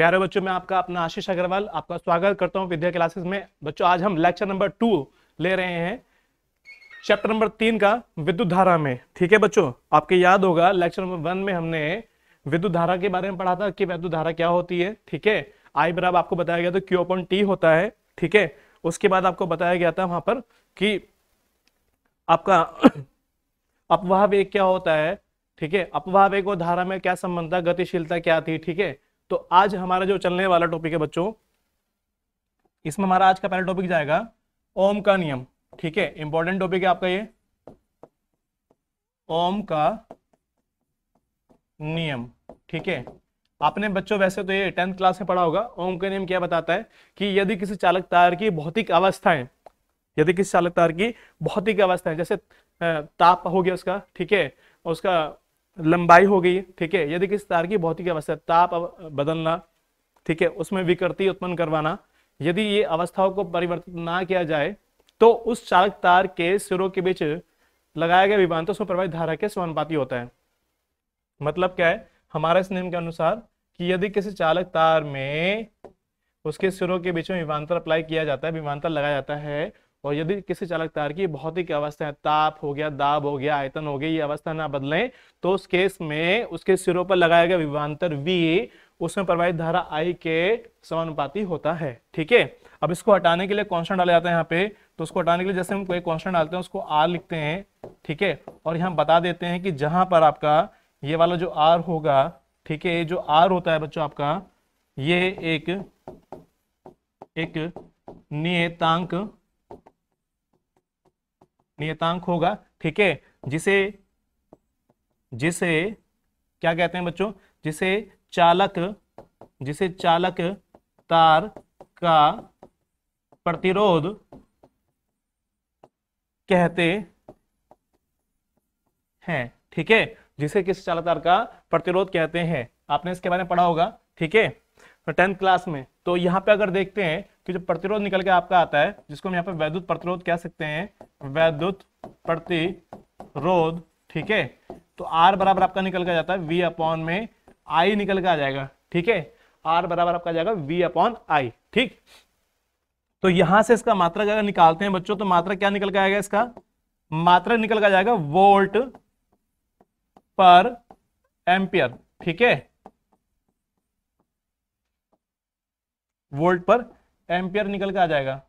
प्यारे बच्चों मैं आपका अपना आशीष अग्रवाल आपका स्वागत करता हूं विद्या क्लासेस में बच्चों आज हम लेक्चर नंबर टू ले रहे हैं चैप्टर नंबर तीन का विद्युत धारा में ठीक है बच्चों आपके याद होगा लेक्चर नंबर वन में हमने विद्युत धारा के बारे में पढ़ा था कि विद्युत धारा क्या होती है ठीक है आई बराबर आपको बताया गया था क्यू अपन टी होता है ठीक है उसके बाद आपको बताया गया था वहां पर कि आपका अपवाह वेग क्या होता है ठीक है अपवाह वेग और धारा में क्या संबंध था गतिशीलता क्या थी ठीक है तो आज हमारा जो चलने वाला टॉपिक है बच्चों इसमें हमारा आज का पहला टॉपिक जाएगा ओम का नियम ठीक है इंपॉर्टेंट टॉपिक है आपका ये ओम का नियम ठीक है आपने बच्चों वैसे तो ये टेंथ क्लास में पढ़ा होगा ओम का नियम क्या बताता है कि यदि किसी चालक तार की भौतिक अवस्थाएं यदि किसी चालक तार की भौतिक अवस्थाएं जैसे ताप हो गया उसका ठीक है उसका लंबाई हो गई ठीक है यदि किसी तार की भौतिक अवस्था ताप बदलना ठीक है उसमें विकृति उत्पन्न करवाना यदि ये अवस्थाओं को परिवर्तित ना किया जाए तो उस चालक तार के सिरों के बीच लगाया गया विमान तो प्रवाहित धारा के समानुपाती होता है मतलब क्या है हमारे इस नियम के अनुसार कि यदि किसी चालक तार में उसके सिरों के बीच में विमानतर अप्लाई किया जाता है विमानतर लगाया जाता है और यदि किसी चालक तार की भौतिक अवस्था है ताप हो गया दाब हो गया आयतन हो गया ये अवस्था ना बदले तो उस केस में उसके सिरों पर लगाया गया विभांतर वी उसमें प्रवाहित धारा आई के समानुपाती होता है ठीक है अब इसको हटाने के लिए कॉन्स्टेंट डाला जाता है यहाँ पे तो उसको हटाने के लिए जैसे हम कोई कॉन्स्टेंट डालते हैं उसको आर लिखते हैं ठीक है और यहाँ बता देते हैं कि जहां पर आपका ये वाला जो आर होगा ठीक है ये जो आर होता है बच्चों आपका ये एक एक नियतांक नियतांक होगा ठीक है जिसे जिसे क्या कहते हैं बच्चों जिसे चालक जिसे चालक तार का प्रतिरोध कहते हैं ठीक है जिसे किस चालक तार का प्रतिरोध कहते हैं आपने इसके बारे में पढ़ा होगा ठीक है टेंथ क्लास में तो यहाँ पे अगर देखते हैं कि जो प्रतिरोध निकल के आपका आता है जिसको हम यहाँ पे वैद्युत प्रतिरोध कह सकते हैं वैद्युत प्रतिरोध ठीक है तो R बराबर आपका निकल के जाता है V अपॉन में I निकल के आ जाएगा ठीक है R बराबर आपका जाएगा V अपॉन आई ठीक तो यहां से इसका मात्रा अगर निकालते हैं बच्चों तो मात्रा क्या निकल के आएगा इसका मात्रा निकल का जाएगा वोल्ट पर एम्पियर ठीक है वोल्ट पर एम्पियर निकल के आ जाएगा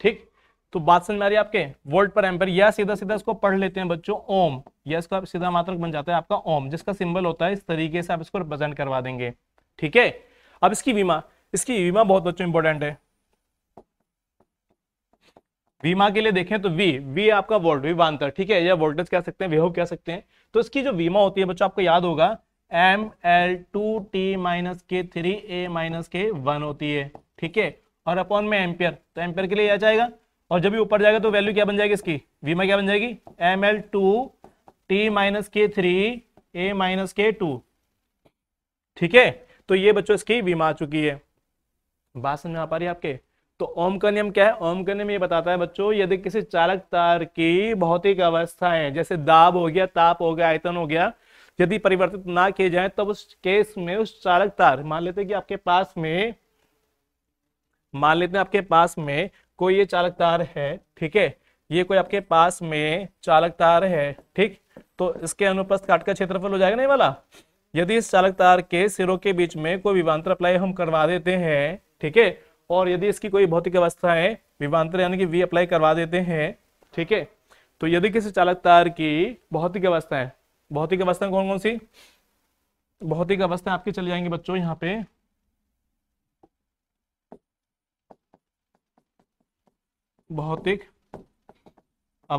ठीक तो बात समझ में आ रही है आपके वोल्ट पर एम्पियर या सीधा सीधा इसको पढ़ लेते हैं बच्चों ओम या इसको सीधा मात्रक बन जाता है आपका ओम जिसका सिंबल होता है इस तरीके से आप इसको रिप्रेजेंट करवा देंगे ठीक है अब इसकी बीमा इसकी बीमा बहुत बच्चों इंपॉर्टेंट है वीमा के लिए देखें तो वी वी आपका वोल्ट वांतर ठीक है या वोल्टेज कह सकते हैं वेहो कह सकते हैं तो इसकी जो वीमा होती है बच्चों आपको याद होगा M L two T minus के थ्री ए माइनस के वन होती है ठीक है और अपॉन में एम्पियर तो एम्पियर के लिए आ जाएगा और जब भी ऊपर जाएगा तो वैल्यू क्या बन जाएगी इसकी वीमा क्या बन जाएगी M L two T minus के थ्री ए माइनस के टू ठीक है तो ये बच्चों इसकी वीमा आ चुकी है बात समझ आ पा रही है आपके तो ओम का नियम क्या है ओम का नियम ये बताता है बच्चों यदि किसी चालक तार की भौतिक अवस्थाएं जैसे दाब हो गया ताप हो गया आयतन हो गया यदि परिवर्तित ना किए जाए तब उस केस में उस चालक तार मान लेते कि आपके पास में मान लेते हैं आपके पास में कोई ये चालक तार है ठीक है ये कोई आपके पास में चालक तार है ठीक तो इसके अनुपस्थ काट का क्षेत्रफल हो जाएगा नहीं वाला यदि इस चालक तार के सिरों के बीच में कोई विवांतर अप्लाई हम करवा देते हैं ठीक है और यदि इसकी कोई भौतिक अवस्था है विवांतर यानी कि वी अप्लाई करवा देते हैं ठीक है तो यदि किसी चालक तार की भौतिक अवस्था है भौतिक अवस्था कौन कौन सी भौतिक अवस्था आपकी चली जाएंगी बच्चों यहां पे भौतिक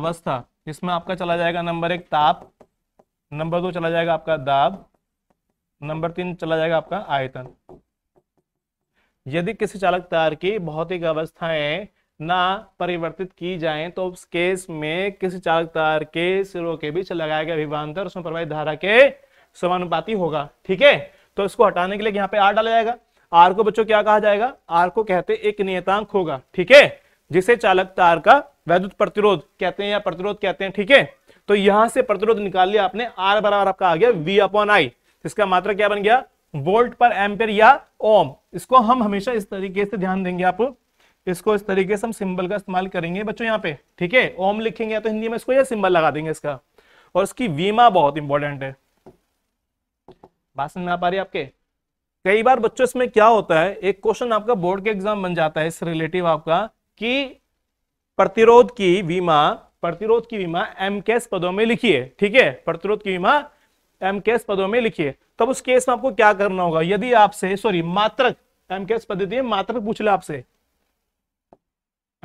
अवस्था जिसमें आपका चला जाएगा नंबर एक ताप नंबर दो चला जाएगा आपका दाब नंबर तीन चला जाएगा आपका आयतन यदि किसी चालक तार की भौतिक अवस्थाएं ना परिवर्तित की जाए तो उस केस में किसी चालक तार के सिरों के बीच लगाया गया विभांतर उसमें प्रवाहित धारा के समानुपाती होगा ठीक है तो इसको हटाने के लिए यहाँ पे आर डाला जाएगा आर को बच्चों क्या कहा जाएगा आर को कहते एक नियतांक होगा ठीक है जिसे चालक तार का वैद्युत प्रतिरोध कहते हैं या प्रतिरोध कहते हैं ठीक है तो यहां से प्रतिरोध निकाल लिया आपने आर बराबर आपका आ गया वी अपॉन आई इसका मात्रा क्या बन गया वोल्ट पर एम्पेयर या ओम इसको हम हमेशा इस तरीके से ध्यान देंगे आप इसको इस तरीके से हम सिंबल का इस्तेमाल करेंगे बच्चों यहाँ पे ठीक है ओम लिखेंगे तो हिंदी में इसको यह सिंबल लगा देंगे इसका और इसकी वीमा बहुत इंपॉर्टेंट है बात समझ आ पा रही है आपके कई बार बच्चों इसमें क्या होता है एक क्वेश्चन आपका बोर्ड के एग्जाम बन जाता है इस रिलेटिव आपका कि प्रतिरोध की वीमा प्रतिरोध की वीमा एम केस पदों में लिखिए ठीक है प्रतिरोध की वीमा एम केस पदों में लिखिए तब उस केस में आपको क्या करना होगा यदि आपसे सॉरी मात्रक एम केस पद्धति मात्रक पूछ ले आपसे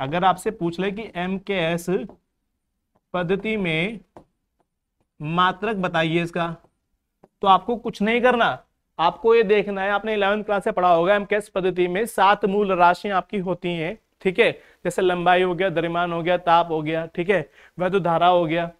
अगर आपसे पूछ ले कि एम के एस पद्धति में मात्रक बताइए इसका तो आपको कुछ नहीं करना आपको ये देखना है आपने इलेवंथ क्लास से पढ़ा होगा एम के एस पद्धति में सात मूल राशियां आपकी होती हैं ठीक है जैसे लंबाई हो गया दरिमान हो गया ताप हो गया ठीक है वह धारा हो गया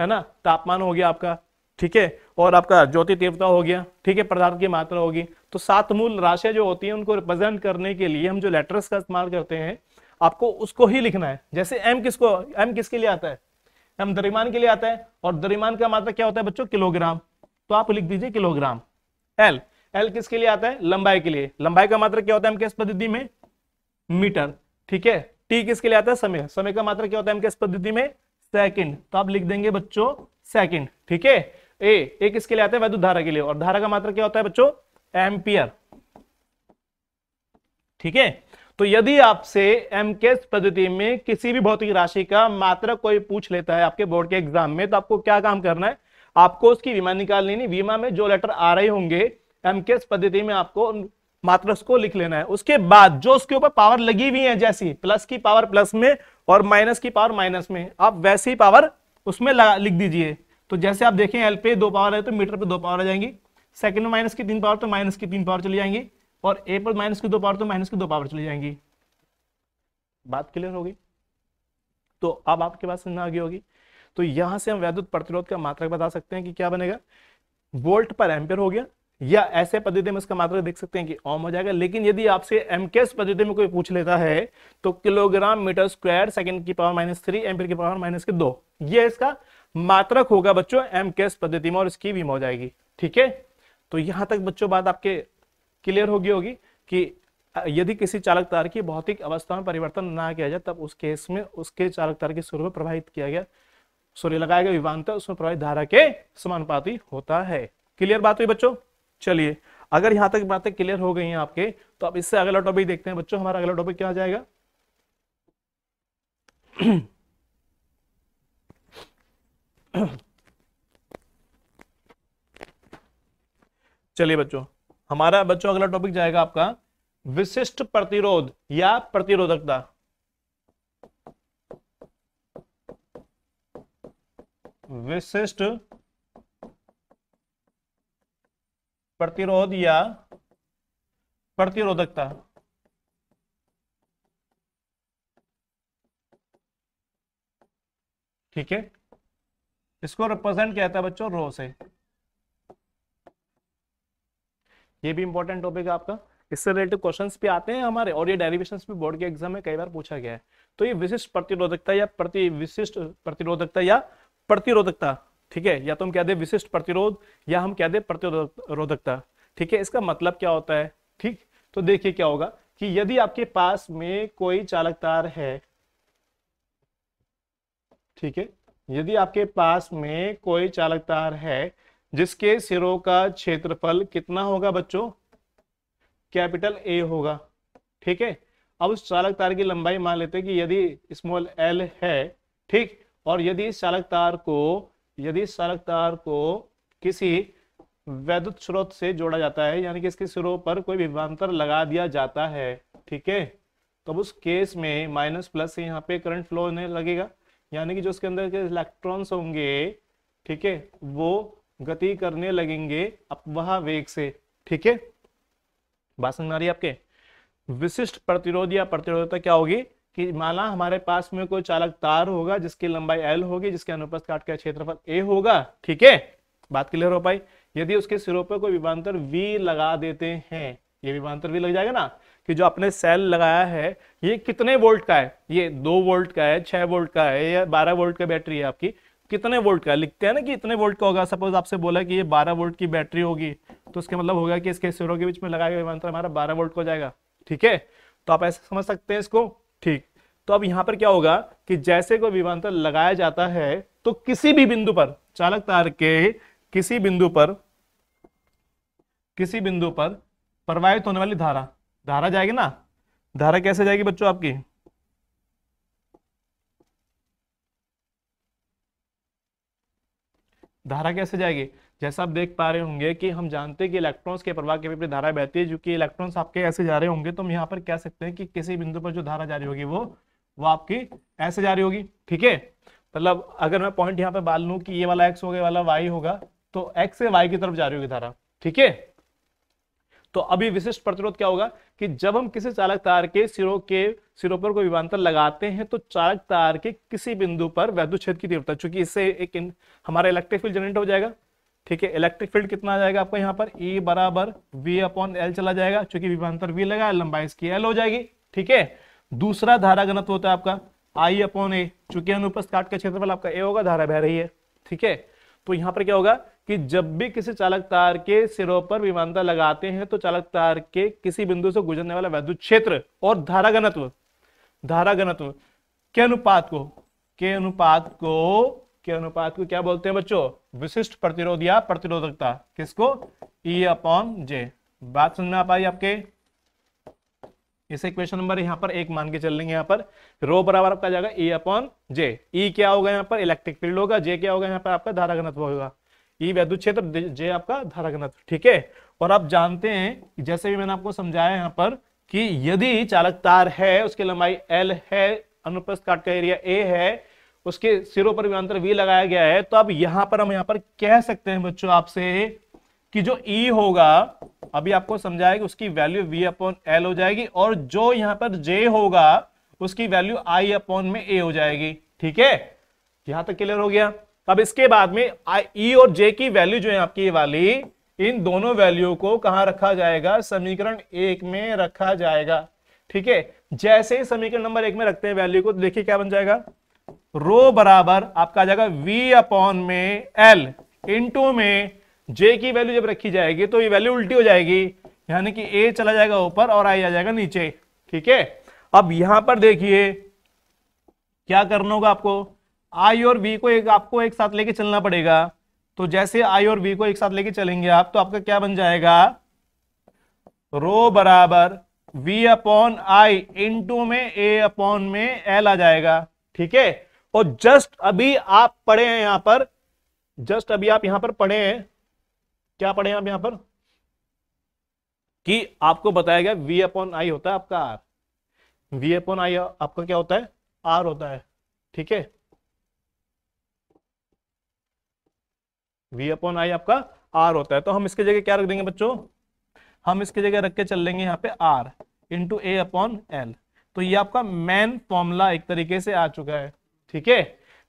है ना तापमान हो गया आपका ठीक है और आपका ज्योति देवता हो गया ठीक है पदार्थ की मात्रा होगी तो सात मूल राशियां जो होती है उनको रिप्रेजेंट करने के लिए हम जो लेटर्स का इस्तेमाल करते हैं आपको उसको ही लिखना है जैसे एम किसको एम किसके लिए आता है एम दरिमान के लिए आता है और दरिमान का मात्रा क्या होता है बच्चों किलोग्राम तो आप लिख दीजिए किलोग्राम एल एल किसके लिए आता है लंबाई के लिए लंबाई का मात्रा क्या होता है एम के पद्धति में मीटर ठीक है टी किसके लिए आता है समय समय का मात्रा क्या होता है एम के पद्धति में सेकंड तो आप लिख देंगे बच्चों सेकंड ठीक है ए ए किसके लिए आता है वैद्युत धारा के लिए और धारा का मात्रा क्या होता है बच्चों एम्पियर ठीक है तो यदि आपसे एमकेएस पद्धति में किसी भी भौतिक राशि का मात्रक कोई पूछ लेता है आपके बोर्ड के एग्जाम में तो आपको क्या काम करना है आपको उसकी विमा निकाल लेनी विमा में जो लेटर आ रहे होंगे एमकेएस पद्धति में आपको मात्रक को लिख लेना है उसके बाद जो उसके ऊपर पावर लगी हुई है जैसी प्लस की पावर प्लस में और माइनस की पावर माइनस में आप वैसी पावर उसमें लिख दीजिए तो जैसे आप देखें एल पे दो पावर है तो मीटर पे दो पावर आ जाएंगी सेकंड में माइनस की तीन पावर तो माइनस की तीन पावर चली जाएंगी और ए पर माइनस की दो पावर तो माइनस की दो पावर चली जाएंगी बात क्लियर होगी तो अब आपके पास ना आगे होगी तो यहां से हम वैद्युत प्रतिरोध का मात्रक बता सकते हैं कि क्या बनेगा वोल्ट पर एम्पियर हो गया या ऐसे पद्धति में इसका मात्रक देख सकते हैं कि ओम हो जाएगा लेकिन यदि आपसे एमकेस पद्धति में कोई पूछ लेता है तो किलोग्राम मीटर स्क्वायर सेकंड की पावर माइनस थ्री एम्पियर की पावर माइनस के दो ये इसका मात्रक होगा बच्चों एमकेस पद्धति में और इसकी भी हो जाएगी ठीक है तो यहां तक बच्चों बात आपके क्लियर होगी होगी कि यदि किसी चालक तार की भौतिक अवस्था में परिवर्तन ना किया जाए तब उस केस में उसके चालक तार के स्वरूप प्रभावित किया गया सूर्य लगाया गया विवांतर उसमें प्रभावित धारा के समानुपाती होता है क्लियर बात हुई बच्चों चलिए अगर यहां तक बातें क्लियर हो गई हैं आपके तो अब इससे अगला टॉपिक देखते हैं बच्चों हमारा अगला टॉपिक क्या आ जाएगा चलिए बच्चों हमारा बच्चों अगला टॉपिक जाएगा आपका विशिष्ट प्रतिरोध या प्रतिरोधकता विशिष्ट प्रतिरोध या प्रतिरोधकता ठीक है इसको रिप्रेजेंट कहता है बच्चों रो से ये भी इंपॉर्टेंट टॉपिक है आपका इससे रिलेटेड क्वेश्चन भी आते हैं हमारे और ये डेरिवेशन भी बोर्ड के एग्जाम में कई बार पूछा गया है तो ये विशिष्ट प्रतिरोधकता या प्रति विशिष्ट प्रतिरोधकता या प्रतिरोधकता ठीक है या तो हम कह दे विशिष्ट प्रतिरोध या हम कह दे प्रतिरोधकता ठीक है इसका मतलब क्या होता है ठीक तो देखिए क्या होगा कि यदि आपके पास में कोई चालक तार है ठीक है यदि आपके पास में कोई चालक तार है जिसके सिरों का क्षेत्रफल कितना होगा बच्चों कैपिटल ए होगा ठीक है अब उस चालक तार की लंबाई मान लेते हैं कि यदि स्मॉल एल है ठीक और यदि इस चालक तार को यदि इस चालक तार को किसी वैद्युत स्रोत से जोड़ा जाता है यानी कि इसके सिरों पर कोई विभांतर लगा दिया जाता है ठीक है तब तो उस केस में माइनस प्लस से यहाँ पे करंट फ्लो होने लगेगा यानी कि जो उसके अंदर के इलेक्ट्रॉन्स होंगे ठीक है वो गति करने लगेंगे अपवाह वेग से ठीक है बात समझ आ रही है आपके विशिष्ट प्रतिरोध या प्रतिरोधता क्या होगी कि माना हमारे पास में कोई चालक तार होगा जिसकी लंबाई एल होगी जिसके अनुपस्थ काट का क्षेत्रफल ए होगा ठीक है बात क्लियर हो पाई यदि उसके सिरों पर कोई विभांतर वी लगा देते हैं ये विभांतर वी लग जाएगा ना कि जो आपने सेल लगाया है ये कितने वोल्ट का है ये दो वोल्ट का है छह वोल्ट का है या बारह वोल्ट का बैटरी है आपकी कितने वोल्ट का लिखते हैं ना कि इतने वोल्ट का होगा सपोज आपसे बोला कि ये 12 वोल्ट की बैटरी होगी तो उसके मतलब होगा कि इसके सिरों के बीच में लगाया गया मंत्र हमारा बारह वोल्ट को जाएगा ठीक है तो आप ऐसे समझ सकते हैं इसको ठीक तो अब यहाँ पर क्या होगा कि जैसे कोई विमानतर लगाया जाता है तो किसी भी बिंदु पर चालक तार के किसी बिंदु पर किसी बिंदु पर प्रवाहित होने वाली धारा धारा जाएगी ना धारा कैसे जाएगी बच्चों आपकी धारा कैसे जाएगी जैसा आप देख पा रहे होंगे कि हम जानते हैं कि इलेक्ट्रॉन्स के प्रवाह के विपरीत धारा बहती है जो कि इलेक्ट्रॉन्स आपके ऐसे जा रहे होंगे तो हम यहाँ पर कह सकते हैं कि किसी बिंदु पर जो धारा जारी होगी वो वो आपकी ऐसे जारी होगी ठीक है मतलब अगर मैं पॉइंट यहाँ पर बाल लूँ कि ये वाला एक्स होगा वाला वाई होगा तो एक्स से वाई की तरफ जारी होगी धारा ठीक है तो अभी विशिष्ट प्रतिरोध क्या होगा कि जब हम किसी चालक तार के सिरों के सिरों पर कोई विमानतर लगाते हैं तो चालक तार के किसी बिंदु पर वैद्युत क्षेत्र की तीव्रता चूंकि इससे एक हमारा इलेक्ट्रिक फील्ड जनरेट हो जाएगा ठीक है इलेक्ट्रिक फील्ड कितना आ जाएगा आपको यहाँ पर E बराबर वी अपॉन एल चला जाएगा चूंकि विमानतर V लगा लंबाई इसकी L हो जाएगी ठीक है दूसरा धारा घनत्व होता है आपका आई अपॉन ए चूंकि अनुपस्थ काट का क्षेत्रफल आपका ए होगा धारा बह रही है ठीक है तो यहां पर क्या होगा कि जब भी किसी चालक तार के सिरों पर विमानता लगाते हैं तो चालक तार के किसी बिंदु से गुजरने वाला वैद्युत क्षेत्र और धारा घनत्व धारा घनत्व के अनुपात को के अनुपात को के अनुपात को क्या बोलते हैं बच्चों विशिष्ट प्रतिरोध या प्रतिरोधकता किसको ई अपॉन जे बात सुनना आ पाई आपके इसे इक्वेशन नंबर यहाँ पर एक मान के चल लेंगे है यहाँ पर रो बराबर आपका जाएगा E e upon J E e क्या होगा यहाँ पर इलेक्ट्रिक फील्ड होगा जे क्या होगा यहाँ पर आपका धारा घनत्व होगा ई e वैद्युत क्षेत्र जे आपका धारा घनत्व ठीक है और आप जानते हैं जैसे भी मैंने आपको समझाया यहाँ पर कि यदि चालक तार है उसकी लंबाई एल है अनुप्रस्थ काट का एरिया ए है उसके सिरों पर विमांतर वी लगाया गया है तो अब यहाँ पर हम यहाँ पर कह सकते हैं बच्चों आपसे कि जो ई होगा अभी आपको समझाया कि उसकी वैल्यू वी अपॉन एल हो जाएगी और जो यहां पर जे होगा उसकी वैल्यू आई अपॉन में ए हो जाएगी ठीक है यहां तक क्लियर हो गया अब इसके बाद में ई e और जे की वैल्यू जो है आपकी वाली इन दोनों वैल्यू को कहा रखा जाएगा समीकरण एक में रखा जाएगा ठीक है जैसे ही समीकरण नंबर एक में रखते हैं वैल्यू को तो देखिए क्या बन जाएगा रो बराबर आपका आ जाएगा वी अपॉन में एल इंटू में जे की वैल्यू जब रखी जाएगी तो ये वैल्यू उल्टी हो जाएगी यानी कि ए चला जाएगा ऊपर और आई आ जाएगा नीचे ठीक है अब यहां पर देखिए क्या करना होगा आपको आई और बी को एक आपको एक साथ लेके चलना पड़ेगा तो जैसे आई और बी को एक साथ लेके चलेंगे आप तो आपका क्या बन जाएगा रो बराबर वी अपॉन आई टू में ए अपॉन में एल आ जाएगा ठीक है और जस्ट अभी आप पढ़े हैं यहां पर जस्ट अभी आप यहां पर पढ़े हैं क्या पढ़े आप यहां पर कि आपको बताया गया वी अपॉन आई होता है आपका आर वी अपॉन आई आपका क्या होता है आर होता है ठीक है वी अपॉन आई आपका आर होता है तो हम इसके जगह क्या रख देंगे बच्चों हम इसके जगह रख के चल लेंगे यहां पे R into A upon L तो ये आपका मेन फॉर्मूला एक तरीके से आ चुका है ठीक है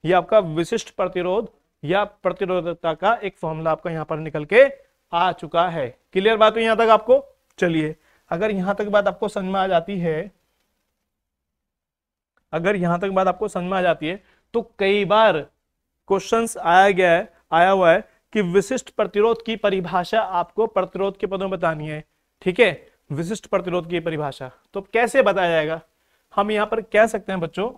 ये आपका विशिष्ट प्रतिरोध या प्रतिरोधता का एक फॉर्मूला आपका यहां पर निकल के आ चुका है क्लियर बात हुई यहां तक आपको चलिए अगर यहां तक बात आपको समझ में आ जाती है अगर यहां तक बात आपको समझ में आ जाती है तो कई बार क्वेश्चन आया गया है आया हुआ है कि विशिष्ट प्रतिरोध की परिभाषा आपको प्रतिरोध के पदों में बतानी है ठीक है विशिष्ट प्रतिरोध की परिभाषा तो कैसे बताया जाएगा हम यहां पर कह सकते हैं बच्चों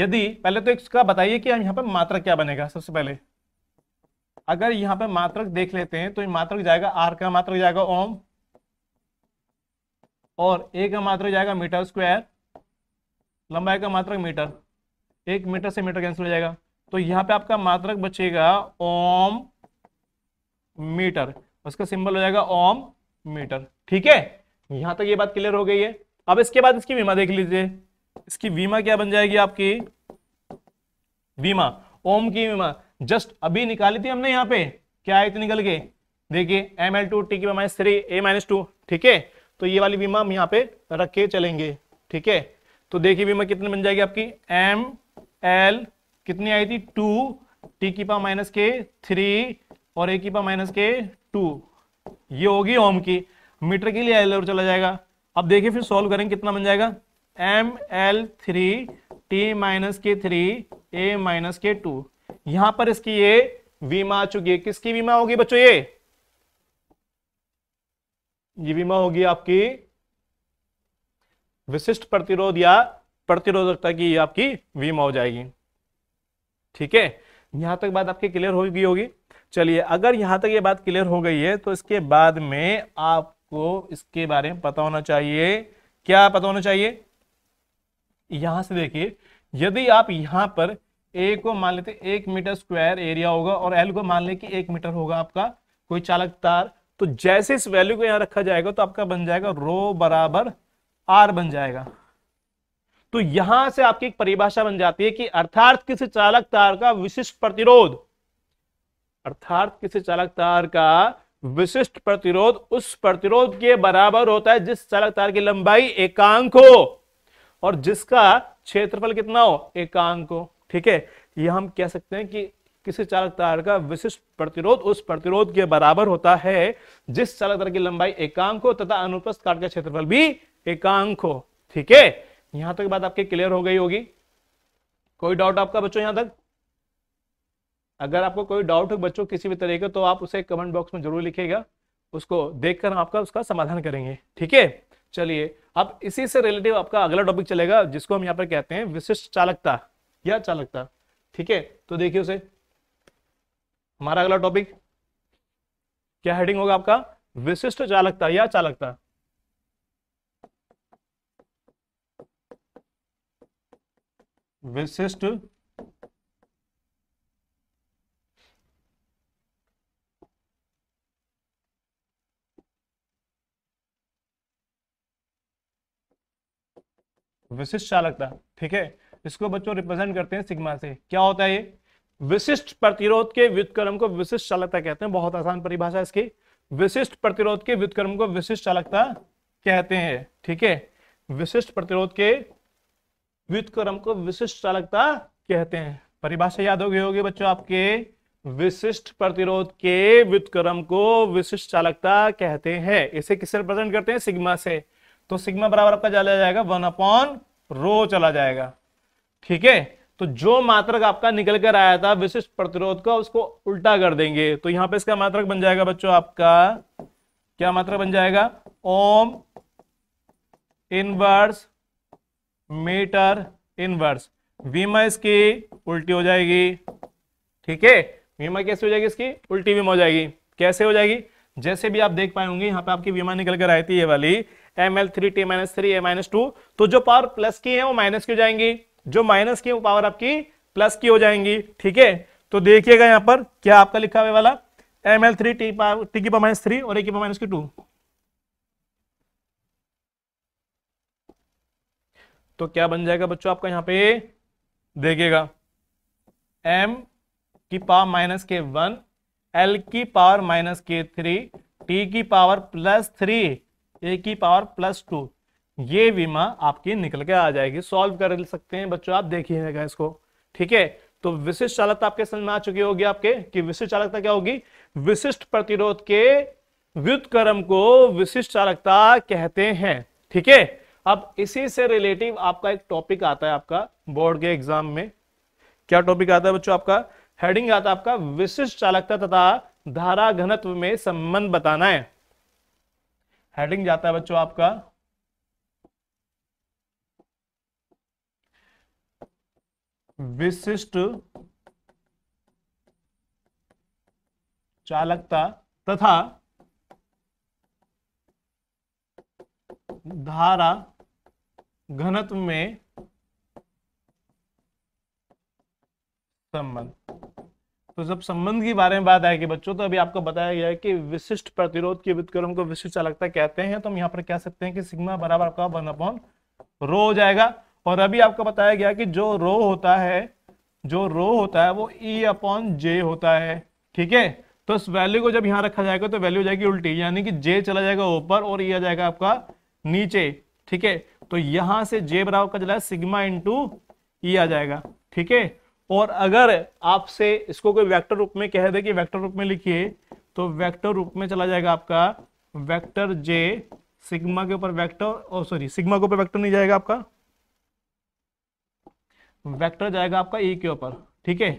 यदि पहले तो इसका बताइए कि हम यहां पर मात्रा क्या बनेगा सबसे पहले अगर यहां पे मात्रक देख लेते हैं तो ये मात्रक जाएगा आर का मात्रक जाएगा ओम और ए का मात्रक जाएगा मीटर स्क्वायर लंबाई का मात्रक मीटर एक मीटर से मीटर कैंसिल हो जाएगा तो यहां पे आपका मात्रक बचेगा ओम मीटर उसका सिंबल हो जाएगा ओम मीटर ठीक है यहां तक ये बात क्लियर हो गई है अब इसके बाद इसकी बीमा देख लीजिए इसकी बीमा क्या बन जाएगी आपकी बीमा ओम की बीमा जस्ट अभी निकाली थी हमने यहाँ पे क्या आई थी निकल के देखिए एम एल टू टी की minus three A minus two ठीक है तो ये वाली बीमा हम यहाँ पे रख के चलेंगे ठीक है तो देखिए बीमा कितनी बन जाएगी आपकी एम एल कितनी आई थी टू टी की पा माइनस के थ्री और ए की पा माइनस के टू ये होगी ओम की मीटर के लिए एल और चला जाएगा अब देखिए फिर सॉल्व करेंगे कितना बन जाएगा M L three T minus के थ्री ए माइनस के टू यहां पर इसकी ये बीमा आ चुकी है किसकी बीमा होगी बच्चों ये ये बीमा होगी आपकी विशिष्ट प्रतिरोध या प्रतिरोधकता की आपकी बीमा हो जाएगी ठीक है यहां तक बात आपकी क्लियर हो गई होगी चलिए अगर यहां तक ये बात क्लियर हो गई है तो इसके बाद में आपको इसके बारे में पता होना चाहिए क्या पता होना चाहिए यहां से देखिए यदि आप यहां पर ए को मान लेते एक मीटर स्क्वायर एरिया होगा और एल को मान लें कि एक मीटर होगा आपका कोई चालक तार तो जैसे इस वैल्यू को यहां रखा जाएगा तो आपका बन जाएगा रो बराबर आर बन जाएगा तो यहां से आपकी एक परिभाषा बन जाती है कि अर्थात किसी चालक तार का विशिष्ट प्रतिरोध अर्थात किसी चालक तार का विशिष्ट प्रतिरोध उस प्रतिरोध के बराबर होता है जिस चालक तार की लंबाई एकांक हो और जिसका क्षेत्रफल कितना हो एकांक हो ठीक है ये हम कह सकते हैं कि किसी चालक तार का विशिष्ट प्रतिरोध उस प्रतिरोध के बराबर होता है जिस चालक तार की लंबाई एकांक हो तथा अनुप्रस्थ काट का क्षेत्रफल भी एकांक हो ठीक है यहां तक बात आपके क्लियर हो गई होगी कोई डाउट आपका बच्चों यहां तक अगर आपको कोई डाउट हो बच्चों किसी भी तरीके तो आप उसे कमेंट बॉक्स में जरूर लिखेगा उसको देखकर हम आपका उसका समाधान करेंगे ठीक है चलिए अब इसी से रिलेटिव आपका अगला टॉपिक चलेगा जिसको हम यहाँ पर कहते हैं विशिष्ट चालकता या चालकता अच्छा ठीक है तो देखिए उसे हमारा अगला टॉपिक क्या हेडिंग होगा आपका विशिष्ट चालकता या चालकता अच्छा विशिष्ट विशिष्ट चालकता ठीक है इसको बच्चों रिप्रेजेंट करते हैं सिग्मा से क्या होता है ये विशिष्ट प्रतिरोध के व्युतक्रम को विशिष्ट चालकता कहते हैं बहुत आसान परिभाषा इसकी विशिष्ट प्रतिरोध के व्युतक्रम को विशिष्ट चालकता कहते हैं ठीक है विशिष्ट प्रतिरोध के व्युतक्रम को विशिष्ट चालकता कहते हैं परिभाषा याद हो गई होगी बच्चों आपके विशिष्ट प्रतिरोध के व्युतक्रम को विशिष्ट चालकता कहते हैं इसे किससे रिप्रेजेंट करते हैं सिग्मा से तो सिग्मा बराबर आपका चला जाएगा वन अपॉन रो चला जाएगा ठीक है तो जो मात्रक आपका निकल कर आया था विशिष्ट प्रतिरोध का उसको उल्टा कर देंगे तो यहां पे इसका मात्रक बन जाएगा बच्चों आपका क्या मात्रक बन जाएगा ओम इनवर्स मीटर इनवर्स वीमा इसकी उल्टी हो जाएगी ठीक है वीमा कैसे हो जाएगी इसकी उल्टी वीमा हो जाएगी कैसे हो जाएगी जैसे भी आप देख पाए होंगे यहाँ पे आपकी वीमा निकल कर आई थी ये वाली M L three T minus three A minus two तो जो पावर प्लस की है वो माइनस की जाएंगी जो माइनस की पावर आपकी प्लस की हो जाएंगी ठीक है तो देखिएगा यहां पर क्या आपका लिखा हुआ वाला M L three T power T की पावर माइनस थ्री और ए की पावर माइनस की टू तो क्या बन जाएगा बच्चों आपका यहाँ पे देखिएगा एम की पावर माइनस के वन एल की पावर माइनस के थ्री टी की पावर प्लस थ्री ए की पावर प्लस टू ये विमा आपकी निकल के आ जाएगी सॉल्व कर सकते हैं बच्चों आप देखिएगा इसको ठीक है तो विशिष्ट चालकता आपके समझ में आ चुकी होगी आपके कि विशिष्ट चालकता क्या होगी विशिष्ट प्रतिरोध के व्युतक्रम को विशिष्ट चालकता कहते हैं ठीक है अब इसी से रिलेटिव आपका एक टॉपिक आता है आपका बोर्ड के एग्जाम में क्या टॉपिक आता है बच्चों आपका हेडिंग आता है आपका विशिष्ट चालकता तथा धारा घनत्व में संबंध बताना है हेडिंग जाता है बच्चों आपका विशिष्ट चालकता तथा धारा घनत्व में संबंध तो जब संबंध के बारे में बात आएगी बच्चों तो अभी आपको बताया गया है कि विशिष्ट प्रतिरोध के व्युतक्रम को विशिष्ट चालकता कहते हैं तो हम यहां पर कह सकते हैं कि सिग्मा बराबर आपका वन अपॉन रो हो जाएगा और अभी आपको बताया गया कि जो रो होता है जो रो होता है वो ई अपॉन जे होता है ठीक है तो इस वैल्यू को जब यहां रखा जाएगा तो वैल्यू हो जाएगी उल्टी यानी कि जे चला जाएगा ऊपर और ई e आ जाएगा आपका नीचे ठीक है तो यहां से जे बराबर का चला सिग्मा इंटू ई आ जाएगा ठीक है और अगर आपसे इसको कोई वेक्टर रूप में कह दे कि वेक्टर रूप में लिखिए तो वेक्टर रूप में चला जाएगा आपका वेक्टर जे सिग्मा के ऊपर वेक्टर और सॉरी सिग्मा के ऊपर वेक्टर नहीं जाएगा आपका वेक्टर जाएगा आपका ई e के ऊपर ठीक है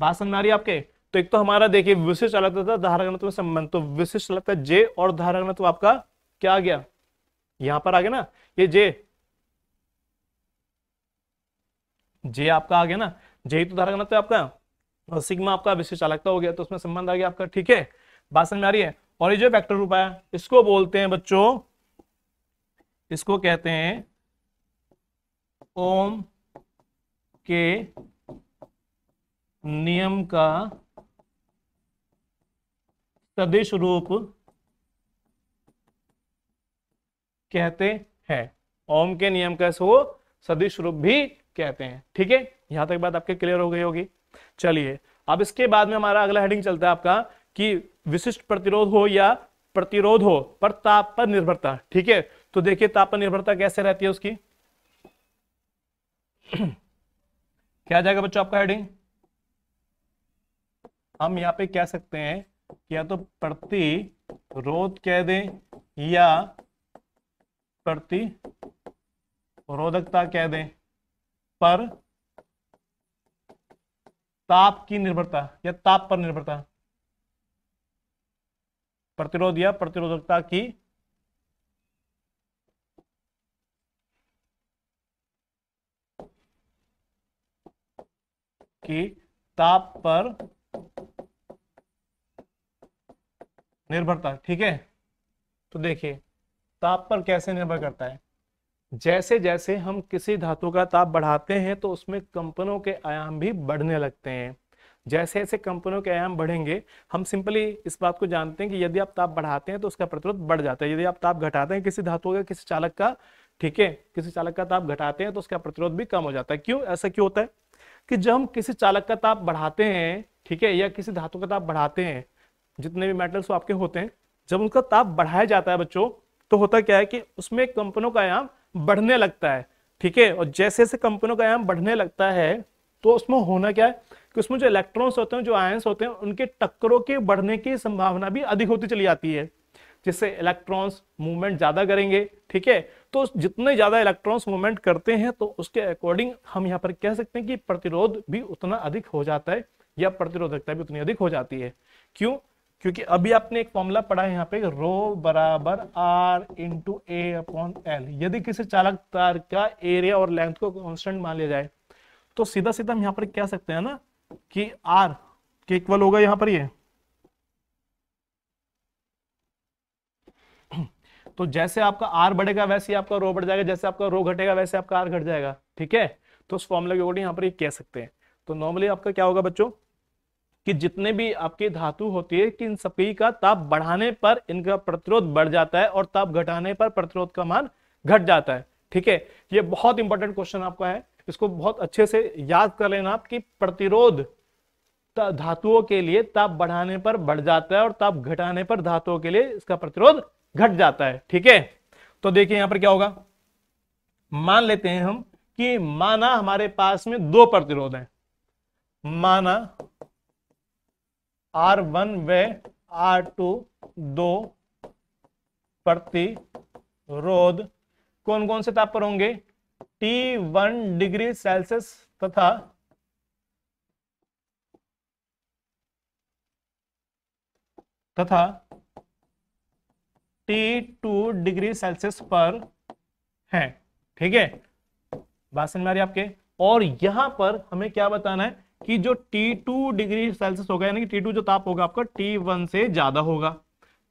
बात समझ आ रही है आपके तो एक तो हमारा देखिए विशिष्ट अलग था धारागणत्व संबंध तो विशिष्ट अलग था जे और धारागणत्व आपका क्या आ गया यहां पर आ गया ना ये जे जे आपका आ गया ना जे तो धारागणत्व आपका और सिग्मा आपका विशिष्ट अलगता हो गया तो उसमें संबंध आ गया आपका ठीक है बात समझ में आ रही है और ये जो वेक्टर रूप है इसको बोलते हैं बच्चों इसको कहते हैं ओम के नियम का सदिश रूप कहते हैं ओम के नियम का इसको सदिश रूप भी कहते हैं ठीक है यहां तक बात आपके क्लियर हो गई होगी चलिए अब इसके बाद में हमारा अगला हेडिंग चलता है आपका कि विशिष्ट प्रतिरोध हो या प्रतिरोध हो पर ताप पर निर्भरता ठीक है तो देखिए ताप पर निर्भरता कैसे रहती है उसकी क्या जाएगा बच्चों आपका हेडिंग हम यहां पे कह सकते हैं कि या तो प्रति रोध कह दें या प्रति रोधकता कह दें पर ताप की निर्भरता या ताप पर निर्भरता प्रतिरोध या प्रतिरोधकता की के ताप पर निर्भरता ठीक है तो देखिए ताप पर कैसे निर्भर करता है जैसे जैसे हम किसी धातु का ताप बढ़ाते हैं तो उसमें कंपनों के आयाम भी बढ़ने लगते हैं जैसे जैसे कंपनों के आयाम बढ़ेंगे हम सिंपली इस बात को जानते हैं कि यदि आप ताप बढ़ाते हैं तो उसका प्रतिरोध बढ़ जाता है यदि आप ताप घटाते हैं किसी धातु का किसी चालक का ठीक है किसी चालक का ताप घटाते हैं तो उसका प्रतिरोध भी कम हो जाता है क्यों ऐसा क्यों होता है कि जब हम किसी चालक का ताप बढ़ाते हैं ठीक है या किसी धातु का ताप बढ़ाते हैं जितने भी मेटल्स आपके होते हैं जब उनका ताप बढ़ाया जाता है बच्चों तो होता क्या है कि उसमें कंपनों का आयाम बढ़ने लगता है ठीक है और जैसे जैसे कंपनों का आयाम बढ़ने लगता है तो उसमें होना क्या है कि उसमें जो इलेक्ट्रॉन्स होते हैं जो आयंस होते हैं उनके टक्करों के बढ़ने की संभावना भी अधिक होती चली जाती है जिससे इलेक्ट्रॉन्स मूवमेंट ज्यादा करेंगे ठीक है तो जितने ज़्यादा इलेक्ट्रॉन्स मूवमेंट करते हैं तो उसके अकॉर्डिंग हम यहाँ पर कह सकते हैं कि प्रतिरोध भी उतना अधिक हो जाता है या प्रतिरोधकता भी उतनी अधिक हो जाती है क्यों क्योंकि अभी आपने एक फॉर्मूला पढ़ा है यहाँ पे रो बराबर R into A upon L यदि किसी चालक तार का एरिया और लेंथ को कॉन्स्टेंट मान लिया जाए तो सीधा सीधा हम यहाँ पर कह सकते हैं ना कि आर के इक्वल होगा यहाँ पर ये यह? तो जैसे आपका आर बढ़ेगा वैसे आपका रो बढ़ जाएगा जैसे आपका रो घटेगा वैसे आपका आर घट जाएगा ठीक है तो उस फॉर्मुले के अकॉर्डिंग यहाँ पर ये कह सकते हैं तो नॉर्मली आपका क्या होगा बच्चों कि जितने भी आपकी धातु होती है कि इन सभी का ताप बढ़ाने पर इनका प्रतिरोध बढ़ जाता है और ताप घटाने पर प्रतिरोध का मान घट जाता है ठीक है ये बहुत इंपॉर्टेंट क्वेश्चन आपका है इसको बहुत अच्छे से याद कर लेना आप कि प्रतिरोध धातुओं के लिए ताप बढ़ाने पर बढ़ जाता है और ताप घटाने पर धातुओं के लिए इसका प्रतिरोध घट जाता है ठीक है तो देखिए यहां पर क्या होगा मान लेते हैं हम कि माना हमारे पास में दो प्रतिरोध हैं माना आर वन व आर टू दो प्रतिरोध कौन कौन से ताप पर होंगे टी वन डिग्री सेल्सियस तथा तथा थर्टी टू डिग्री सेल्सियस पर है ठीक है बात समझ में आ रही है आपके और यहां पर हमें क्या बताना है कि जो T2 डिग्री सेल्सियस होगा यानी कि T2 जो ताप होगा आपका T1 से ज्यादा होगा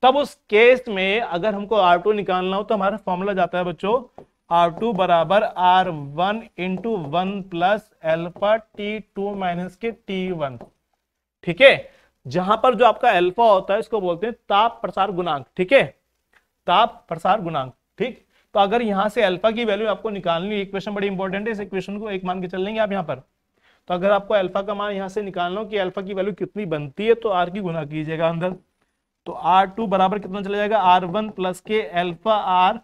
तब उस केस में अगर हमको R2 निकालना हो तो हमारा फॉर्मूला जाता है बच्चों R2 बराबर R1 one into one plus alpha T two minus के T1 ठीक है जहां पर जो आपका एल्फा होता है इसको बोलते हैं ताप प्रसार गुणांक ठीक है ताप प्रसार गुणांक ठीक तो अगर यहां से अल्फा की वैल्यू आपको निकालनी है इक्वेशन बड़ी इंपॉर्टेंट है इस इक्वेशन को एक मान के चल लेंगे आप यहाँ पर तो अगर आपको अल्फा का मान यहाँ से निकालना हो कि अल्फा की वैल्यू कितनी बनती है तो आर की गुना कीजिएगा अंदर तो आर टू बराबर कितना चला जाएगा आर वन प्लस के alpha R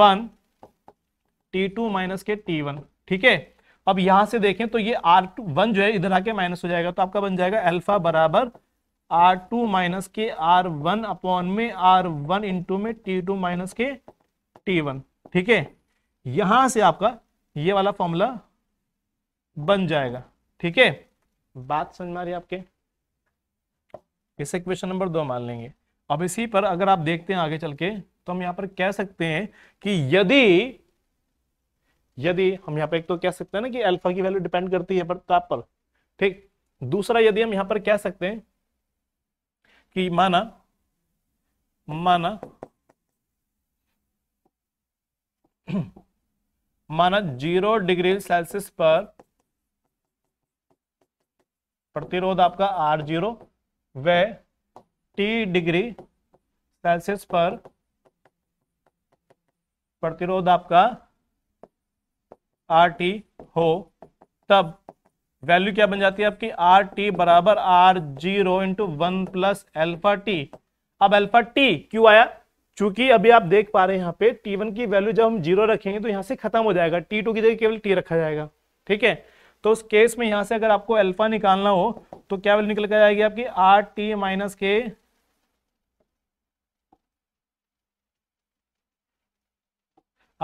one T two minus के टी वन ठीक है अब यहां से देखें तो ये आर टू वन जो है इधर आके माइनस हो जाएगा तो आपका बन जाएगा एल्फा बराबर आर टू माइनस के आर वन अपॉन में आर वन इंटू में टी टू माइनस के टी वन ठीक है यहां से आपका ये वाला फॉर्मूला बन जाएगा ठीक है बात समझ में आ रही है आपके इसे क्वेश्चन नंबर दो मान लेंगे अब इसी पर अगर आप देखते हैं आगे चल के तो हम यहां पर कह सकते हैं कि यदि यदि हम यहां पर एक तो कह सकते हैं ना कि अल्फा की वैल्यू डिपेंड करती है पर ताप पर ठीक दूसरा यदि हम यहां पर कह सकते हैं कि माना माना माना जीरो डिग्री सेल्सियस पर प्रतिरोध आपका आर जीरो व टी डिग्री सेल्सियस पर प्रतिरोध आपका आर टी हो तब वैल्यू क्या बन जाती है आपकी आर टी बराबर R zero into one plus alpha T अब एल्फा टी क्यों आया चूंकि अभी आप देख पा रहे हैं यहाँ पे टी वन की वैल्यू जब हम जीरो रखेंगे तो यहाँ से खत्म हो जाएगा टी टू की जगह केवल टी रखा जाएगा ठीक है तो उस केस में यहां से अगर आपको एल्फा निकालना हो तो क्या वैल्यू निकल कर आएगी आपकी आर टी माइनस के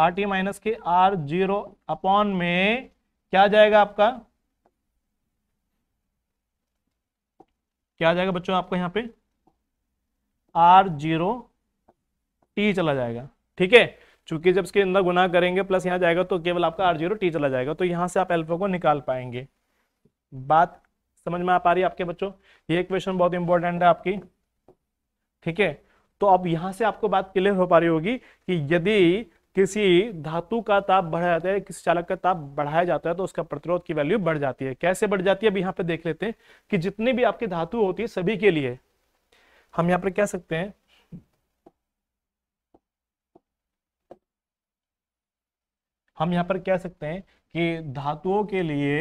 आर टी माइनस के आर जीरो अपॉन में क्या जाएगा आपका क्या आ जाएगा बच्चों आपको यहाँ पे आर जीरो टी चला जाएगा ठीक है चूंकि जब इसके अंदर गुना करेंगे प्लस यहाँ जाएगा तो केवल आपका आर जीरो टी चला जाएगा तो यहाँ से आप एल्फा को निकाल पाएंगे बात समझ में आ पा रही है आपके बच्चों ये क्वेश्चन बहुत इंपॉर्टेंट है आपकी ठीक है तो अब यहां से आपको बात क्लियर हो पा रही होगी कि यदि किसी धातु का ताप बढ़ाया जाता है किसी चालक का ताप बढ़ाया जाता है तो उसका प्रतिरोध की वैल्यू बढ़ जाती है कैसे बढ़ जाती है अभी यहाँ पे देख लेते हैं कि जितनी भी आपकी धातु होती है सभी के लिए हम यहाँ पर कह सकते हैं हम यहां पर कह सकते हैं कि धातुओं के लिए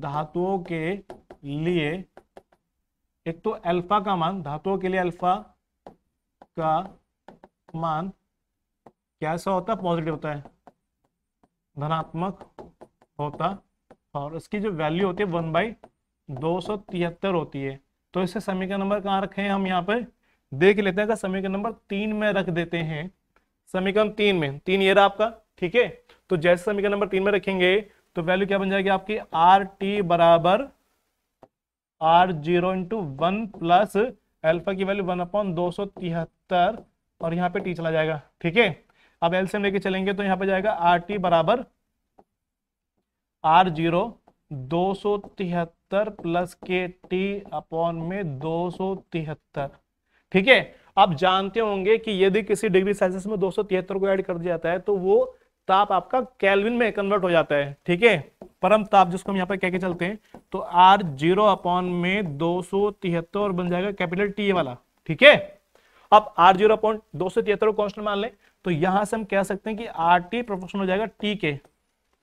धातुओं के लिए एक तो अल्फा का मान धातुओं के लिए अल्फा का मान कैसा होता पॉजिटिव होता है धनात्मक होता और इसकी जो वैल्यू होती है वन बाई दो सौ तिहत्तर होती है तो इसे समीकरण नंबर कहाँ रखे हैं हम यहाँ पर देख लेते हैं अगर समीकरण नंबर तीन में रख देते हैं समीकरण तीन में तीन ये रहा आपका ठीक है तो जैसे समीकरण नंबर तीन में रखेंगे तो वैल्यू क्या बन जाएगी आपकी आर टी बराबर R zero into one plus alpha की वैल्यू वन अपॉन दो सौ तिहत्तर और यहाँ पे टी चला जाएगा ठीक है अब एलसीएम लेके चलेंगे तो यहाँ पे जाएगा आर टी बराबर आर जीरो दो सौ तिहत्तर प्लस के टी अपॉन में दो सौ तिहत्तर ठीक है आप जानते होंगे कि यदि किसी डिग्री सेल्सियस में दो सौ तिहत्तर को एड कर दिया जाता है तो वो ताप आपका कैलविन में कन्वर्ट हो जाता है ठीक है परम ताप जिसको हम यहाँ पर कह के चलते हैं तो आर जीरो अपॉन में दो सौ तिहत्तर बन जाएगा कैपिटल टी वाला ठीक है अब आर जीरो पॉइंट दो सौ तिहत्तर को कॉन्स्टेंट मान लें तो यहां से हम कह सकते हैं कि आर टी प्रोफेशनल हो जाएगा टी के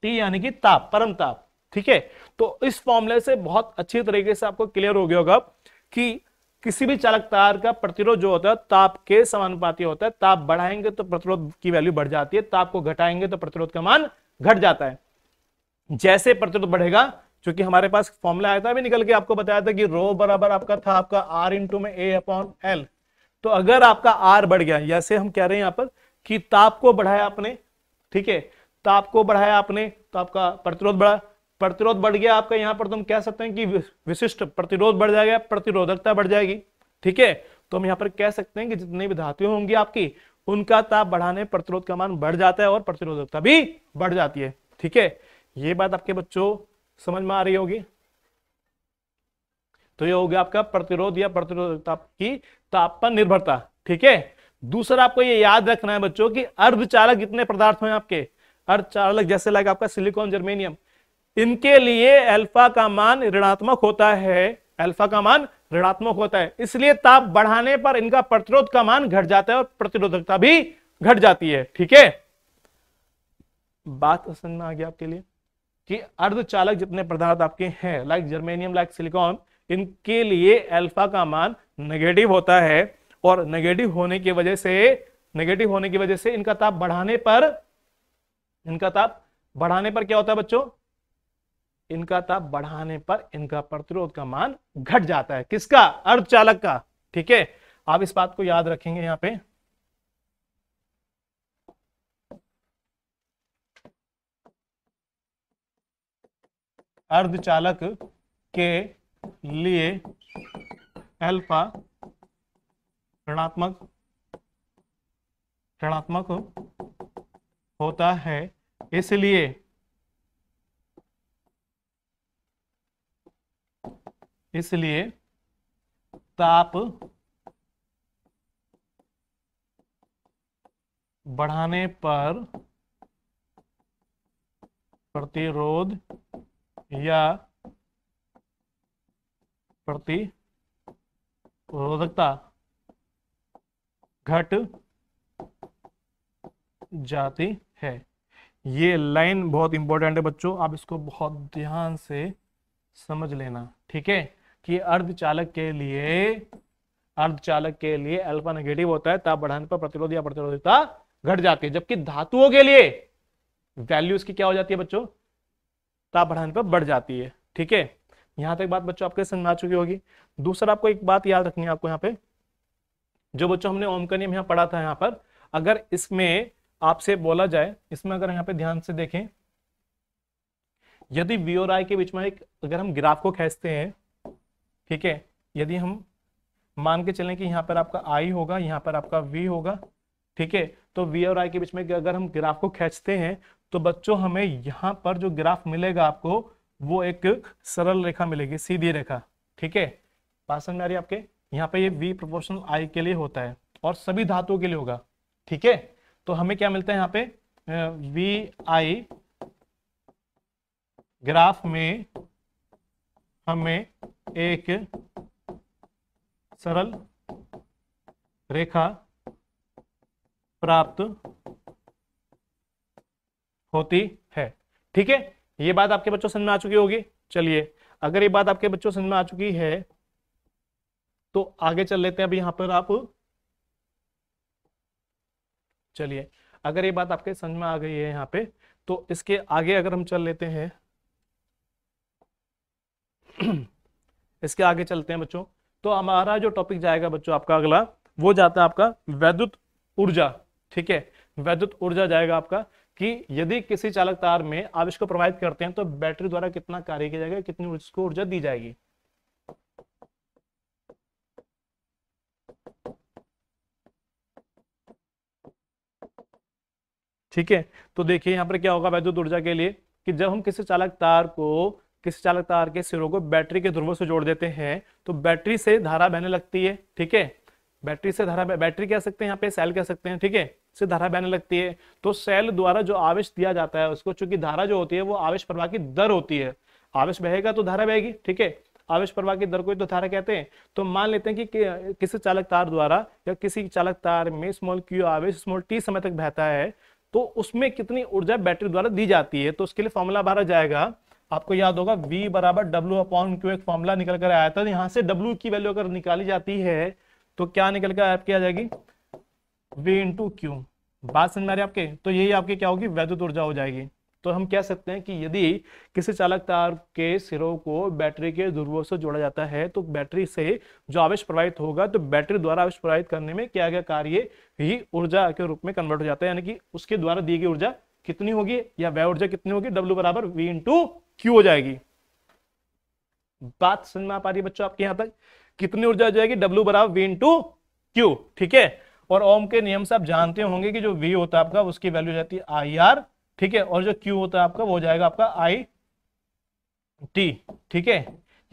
टी यानी कि ताप परम ताप ठीक है तो इस फॉर्मूले से बहुत अच्छी तरीके से आपको क्लियर हो गया होगा कि किसी भी चालक तार का प्रतिरोध जो होता है ताप के समानुपाती होता है ताप बढ़ाएंगे तो प्रतिरोध की वैल्यू बढ़ जाती है ताप को घटाएंगे तो प्रतिरोध का मान घट जाता है जैसे प्रतिरोध बढ़ेगा क्योंकि हमारे पास फॉर्मूला आया था अभी निकल के आपको बताया था कि रो बराबर आपका था आपका आर इंटू में ए अपॉन एल तो अगर आपका आर बढ़ गया जैसे हम कह रहे हैं यहां पर कि ताप को बढ़ाया आपने ठीक है ताप को बढ़ाया आपने तो आपका प्रतिरोध बढ़ा प्रतिरोध बढ़ गया आपका यहां पर तो हम कह सकते हैं कि विशिष्ट प्रतिरोध बढ़ जाएगा प्रतिरोधकता बढ़ जाएगी ठीक है तो हम यहां पर कह सकते हैं कि जितनी भी धातु होंगी आपकी उनका ताप बढ़ाने प्रतिरोध का मान बढ़ जाता है और प्रतिरोधकता भी बढ़ जाती है ठीक है ये बात आपके बच्चों समझ में आ रही होगी तो ये हो गया आपका प्रतिरोध या प्रतिरोधकता की तो आप पर निर्भरता ठीक है दूसरा आपको ये याद रखना है बच्चों की अर्धचालक जितने पदार्थ हैं आपके अर्धचालक जैसे लाइक आपका सिलिकॉन जर्मेनियम इनके लिए अल्फा का मान ऋणात्मक होता है अल्फा का मान ऋणात्मक होता है इसलिए ताप बढ़ाने पर इनका प्रतिरोध का मान घट जाता है और प्रतिरोधकता भी घट जाती है ठीक है बात समझ में आ गया आपके लिए कि अर्धचालक जितने पदार्थ आपके हैं लाइक जर्मेनियम लाइक सिलिकॉन इनके लिए अल्फा का मान नेगेटिव होता है और नेगेटिव होने की वजह से नेगेटिव होने की वजह से इनका ताप बढ़ाने पर इनका ताप बढ़ाने पर क्या होता है बच्चों इनका ताप बढ़ाने पर इनका प्रतिरोध का मान घट जाता है किसका अर्धचालक का ठीक है आप इस बात को याद रखेंगे यहां पे अर्धचालक के लिए अल्फा ऋणात्मक ऋणात्मक होता है इसलिए इसलिए ताप बढ़ाने पर प्रतिरोध या प्रति रोधकता घट जाती है ये लाइन बहुत इंपॉर्टेंट है बच्चों आप इसको बहुत ध्यान से समझ लेना ठीक है कि अर्धचालक के लिए अर्धचालक के लिए अल्फा नेगेटिव होता है ताप बढ़ाने पर प्रतिरोध या प्रतिरोधिता घट जाती है जबकि धातुओं के लिए वैल्यूज की क्या हो जाती है बच्चों ताप बढ़ाने पर बढ़ जाती है ठीक है यहाँ तक बात बच्चों आपके समझ आ चुकी होगी दूसरा आपको एक बात याद रखनी है आपको यहाँ पे जो बच्चों हमने ओम का नियम यहाँ पढ़ा था यहाँ पर अगर इसमें आपसे बोला जाए इसमें अगर यहाँ पे ध्यान से देखें यदि वी और आई के बीच में एक अगर हम ग्राफ को खेचते हैं ठीक है यदि हम मान के चलें कि यहाँ पर आपका आई होगा यहाँ पर आपका वी होगा ठीक है तो वी और आई के बीच में अगर हम ग्राफ को खेचते हैं तो बच्चों हमें यहाँ पर जो ग्राफ मिलेगा आपको वो एक सरल रेखा मिलेगी सीधी रेखा ठीक है बात समझ में आ रही आपके यहाँ पे ये वी प्रोपोर्शन आई के लिए होता है और सभी धातुओं के लिए होगा ठीक है तो हमें क्या मिलता है यहाँ पे वी आई ग्राफ में हमें एक सरल रेखा प्राप्त होती है ठीक है ये बात आपके बच्चों समझ में आ चुकी होगी चलिए अगर ये बात आपके बच्चों समझ में आ चुकी है तो आगे चल लेते हैं अभी यहां पर आप चलिए अगर ये बात आपके समझ में आ गई है यहाँ पे तो इसके आगे अगर हम चल लेते हैं इसके आगे चलते हैं बच्चों तो हमारा जो टॉपिक जाएगा बच्चों आपका अगला वो जाता है आपका वैद्युत ऊर्जा ठीक है वैद्युत ऊर्जा जाएगा आपका कि यदि किसी चालक तार में आप इसको प्रोवाइड करते हैं तो बैटरी द्वारा कितना कार्य किया जाएगा कितनी उसको ऊर्जा दी जाएगी ठीक है तो देखिए यहां पर क्या होगा वैद्युत ऊर्जा के लिए कि जब हम किसी चालक तार को किसी चालक तार के सिरों को बैटरी के ध्रुवों से जोड़ देते हैं तो बैटरी से धारा बहने लगती है ठीक है बैटरी से धारा बैटरी कह सकते हैं यहाँ पे सेल कह सकते हैं ठीक है से धारा बहने लगती है तो सेल द्वारा जो आवेश दिया जाता है उसको चूंकि धारा जो होती है वो आवेश प्रवाह की दर होती है आवेश बहेगा तो धारा बहेगी ठीक है आवेश प्रवाह की दर को तो धारा कहते हैं तो मान लेते हैं कि, कि किसी चालक तार द्वारा या किसी चालक तार में स्मॉल क्यू आवेश स्मॉल टी समय तक बहता है तो उसमें कितनी ऊर्जा बैटरी द्वारा दी जाती है तो उसके लिए फॉर्मूला बारह जाएगा आपको याद होगा V बराबर W अपॉन क्यू एक फॉर्मूला निकल कर आया था यहां से W की वैल्यू अगर निकाली जाती है तो क्या निकल कर आपकी आ जाएगी वी इंटू क्यू बात समझ में आ रही है आपके तो यही आपकी क्या होगी वैद्युत ऊर्जा हो जाएगी तो हम कह सकते हैं कि यदि किसी चालक तार के सिरों को बैटरी के ध्रुवों से जोड़ा जाता है तो बैटरी से जो आवेश प्रवाहित होगा तो बैटरी द्वारा आवेश प्रवाहित करने में क्या क्या कार्य ही ऊर्जा के रूप में कन्वर्ट हो जाता है यानी कि उसके द्वारा दी गई ऊर्जा कितनी होगी या वह ऊर्जा कितनी होगी डब्ल्यू बराबर वी इंटू क्यू हो जाएगी बात समझ में आ पा रही है बच्चों आपके यहां तक कितनी ऊर्जा हो जाएगी डब्ल्यू बराबर वी इंटू क्यू ठीक है और ओम के नियम से आप जानते होंगे कि जो वी होता है आपका उसकी वैल्यू जाती है आई आर ठीक है और जो क्यू होता है आपका वो जाएगा आपका आई टी ठीक है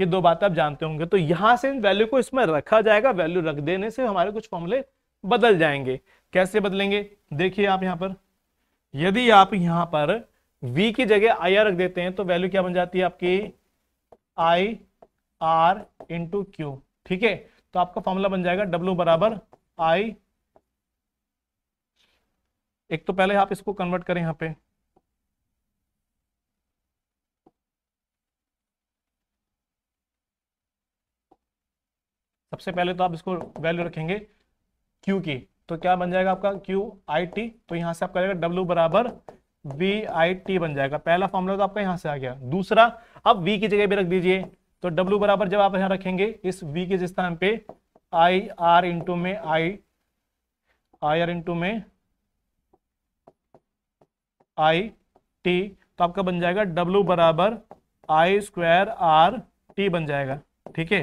ये दो बातें आप जानते होंगे तो यहां से इन वैल्यू को इसमें रखा जाएगा वैल्यू रख देने से हमारे कुछ फॉर्मूले बदल जाएंगे कैसे बदलेंगे देखिए आप यहां पर यदि आप यहां पर v की जगह आई आर रख देते हैं तो वैल्यू क्या बन जाती है आपकी आई आर इंटू क्यू ठीक है तो आपका फॉर्मूला बन जाएगा w बराबर आई एक तो पहले आप इसको कन्वर्ट करें यहां पे सबसे पहले तो आप इसको वैल्यू रखेंगे क्यू की तो क्या बन जाएगा आपका क्यू आई टी तो यहां से आप जाएगा डब्ल्यू बराबर वी आई टी बन जाएगा पहला फॉर्मूला तो आपका यहां से आ गया दूसरा अब वी की जगह भी रख दीजिए तो डब्ल्यू बराबर जब आप यहां रखेंगे इस वी के स्थान पे आई आर इंटू में आई आई आर इंटू में आई टी तो आपका बन जाएगा डब्ल्यू बराबर आई स्क्वायर आर टी बन जाएगा ठीक है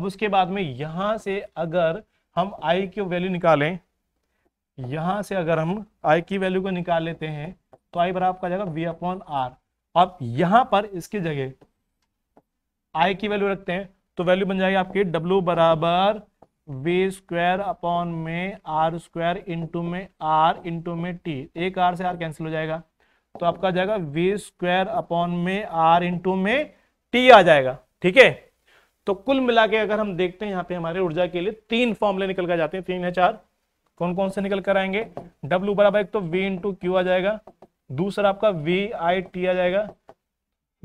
अब उसके बाद में यहां से अगर हम आई की वैल्यू निकालें यहां से अगर हम आई की वैल्यू को निकाल लेते हैं तो आई बराबर आपका जाएगा वी अपॉन आर अब यहां पर इसकी जगह आई की वैल्यू रखते हैं तो वैल्यू बन जाएगी आपकी डब्ल्यू बराबर वी स्क्वायर अपॉन में आर स्क्वायर इंटू में आर इंटू में टी एक आर से आर कैंसिल हो जाएगा तो आपका आ जाएगा वी स्क्वायर अपॉन में आर इंटू में टी आ जाएगा ठीक है तो कुल मिला के अगर हम देखते हैं यहां पे हमारे ऊर्जा के लिए तीन फॉर्मूले निकल कर जाते हैं तीन है चार कौन कौन से निकल कर आएंगे डब्ल्यू बराबर एक तो वी इंटू क्यू आ जाएगा दूसरा आपका वी आई टी आ जाएगा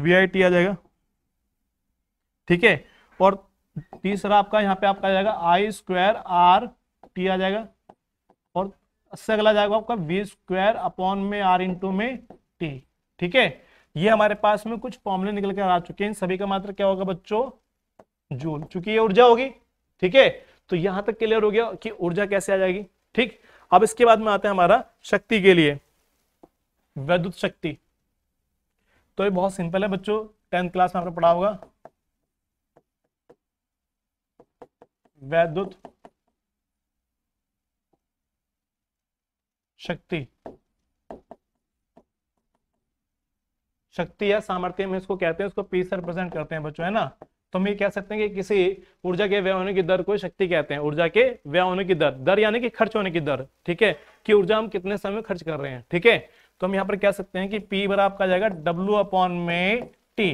वी आई टी आ जाएगा ठीक है और तीसरा आपका यहां पे आपका आ जाएगा आई स्क्वायर आर टी आ जाएगा और इससे अगला जाएगा आपका वी स्क्वायर अपॉन में आर इंटू में टी ठीक है ये हमारे पास में कुछ फॉर्मुले निकल कर आ चुके हैं सभी का मात्र क्या होगा बच्चों जूल चूंकि ये ऊर्जा होगी ठीक है तो यहां तक क्लियर हो गया कि ऊर्जा कैसे आ जाएगी ठीक अब इसके बाद में आते हैं हमारा शक्ति के लिए वैद्युत शक्ति तो ये बहुत सिंपल है बच्चों टेंथ क्लास में आपने पढ़ा होगा वैद्युत शक्ति शक्ति या सामर्थ्य में इसको कहते हैं उसको पी से रिप्रेजेंट करते हैं बच्चों है ना तो हम ये कह सकते हैं कि किसी ऊर्जा के व्यय होने की दर को शक्ति कहते हैं ऊर्जा के व्यय होने की दर दर यानी कि खर्च होने की दर ठीक है कि ऊर्जा हम कितने समय खर्च कर रहे हैं ठीक है तो हम यहाँ पर कह सकते हैं कि पी बराबर कहा जाएगा डब्ल्यू अपॉन में टी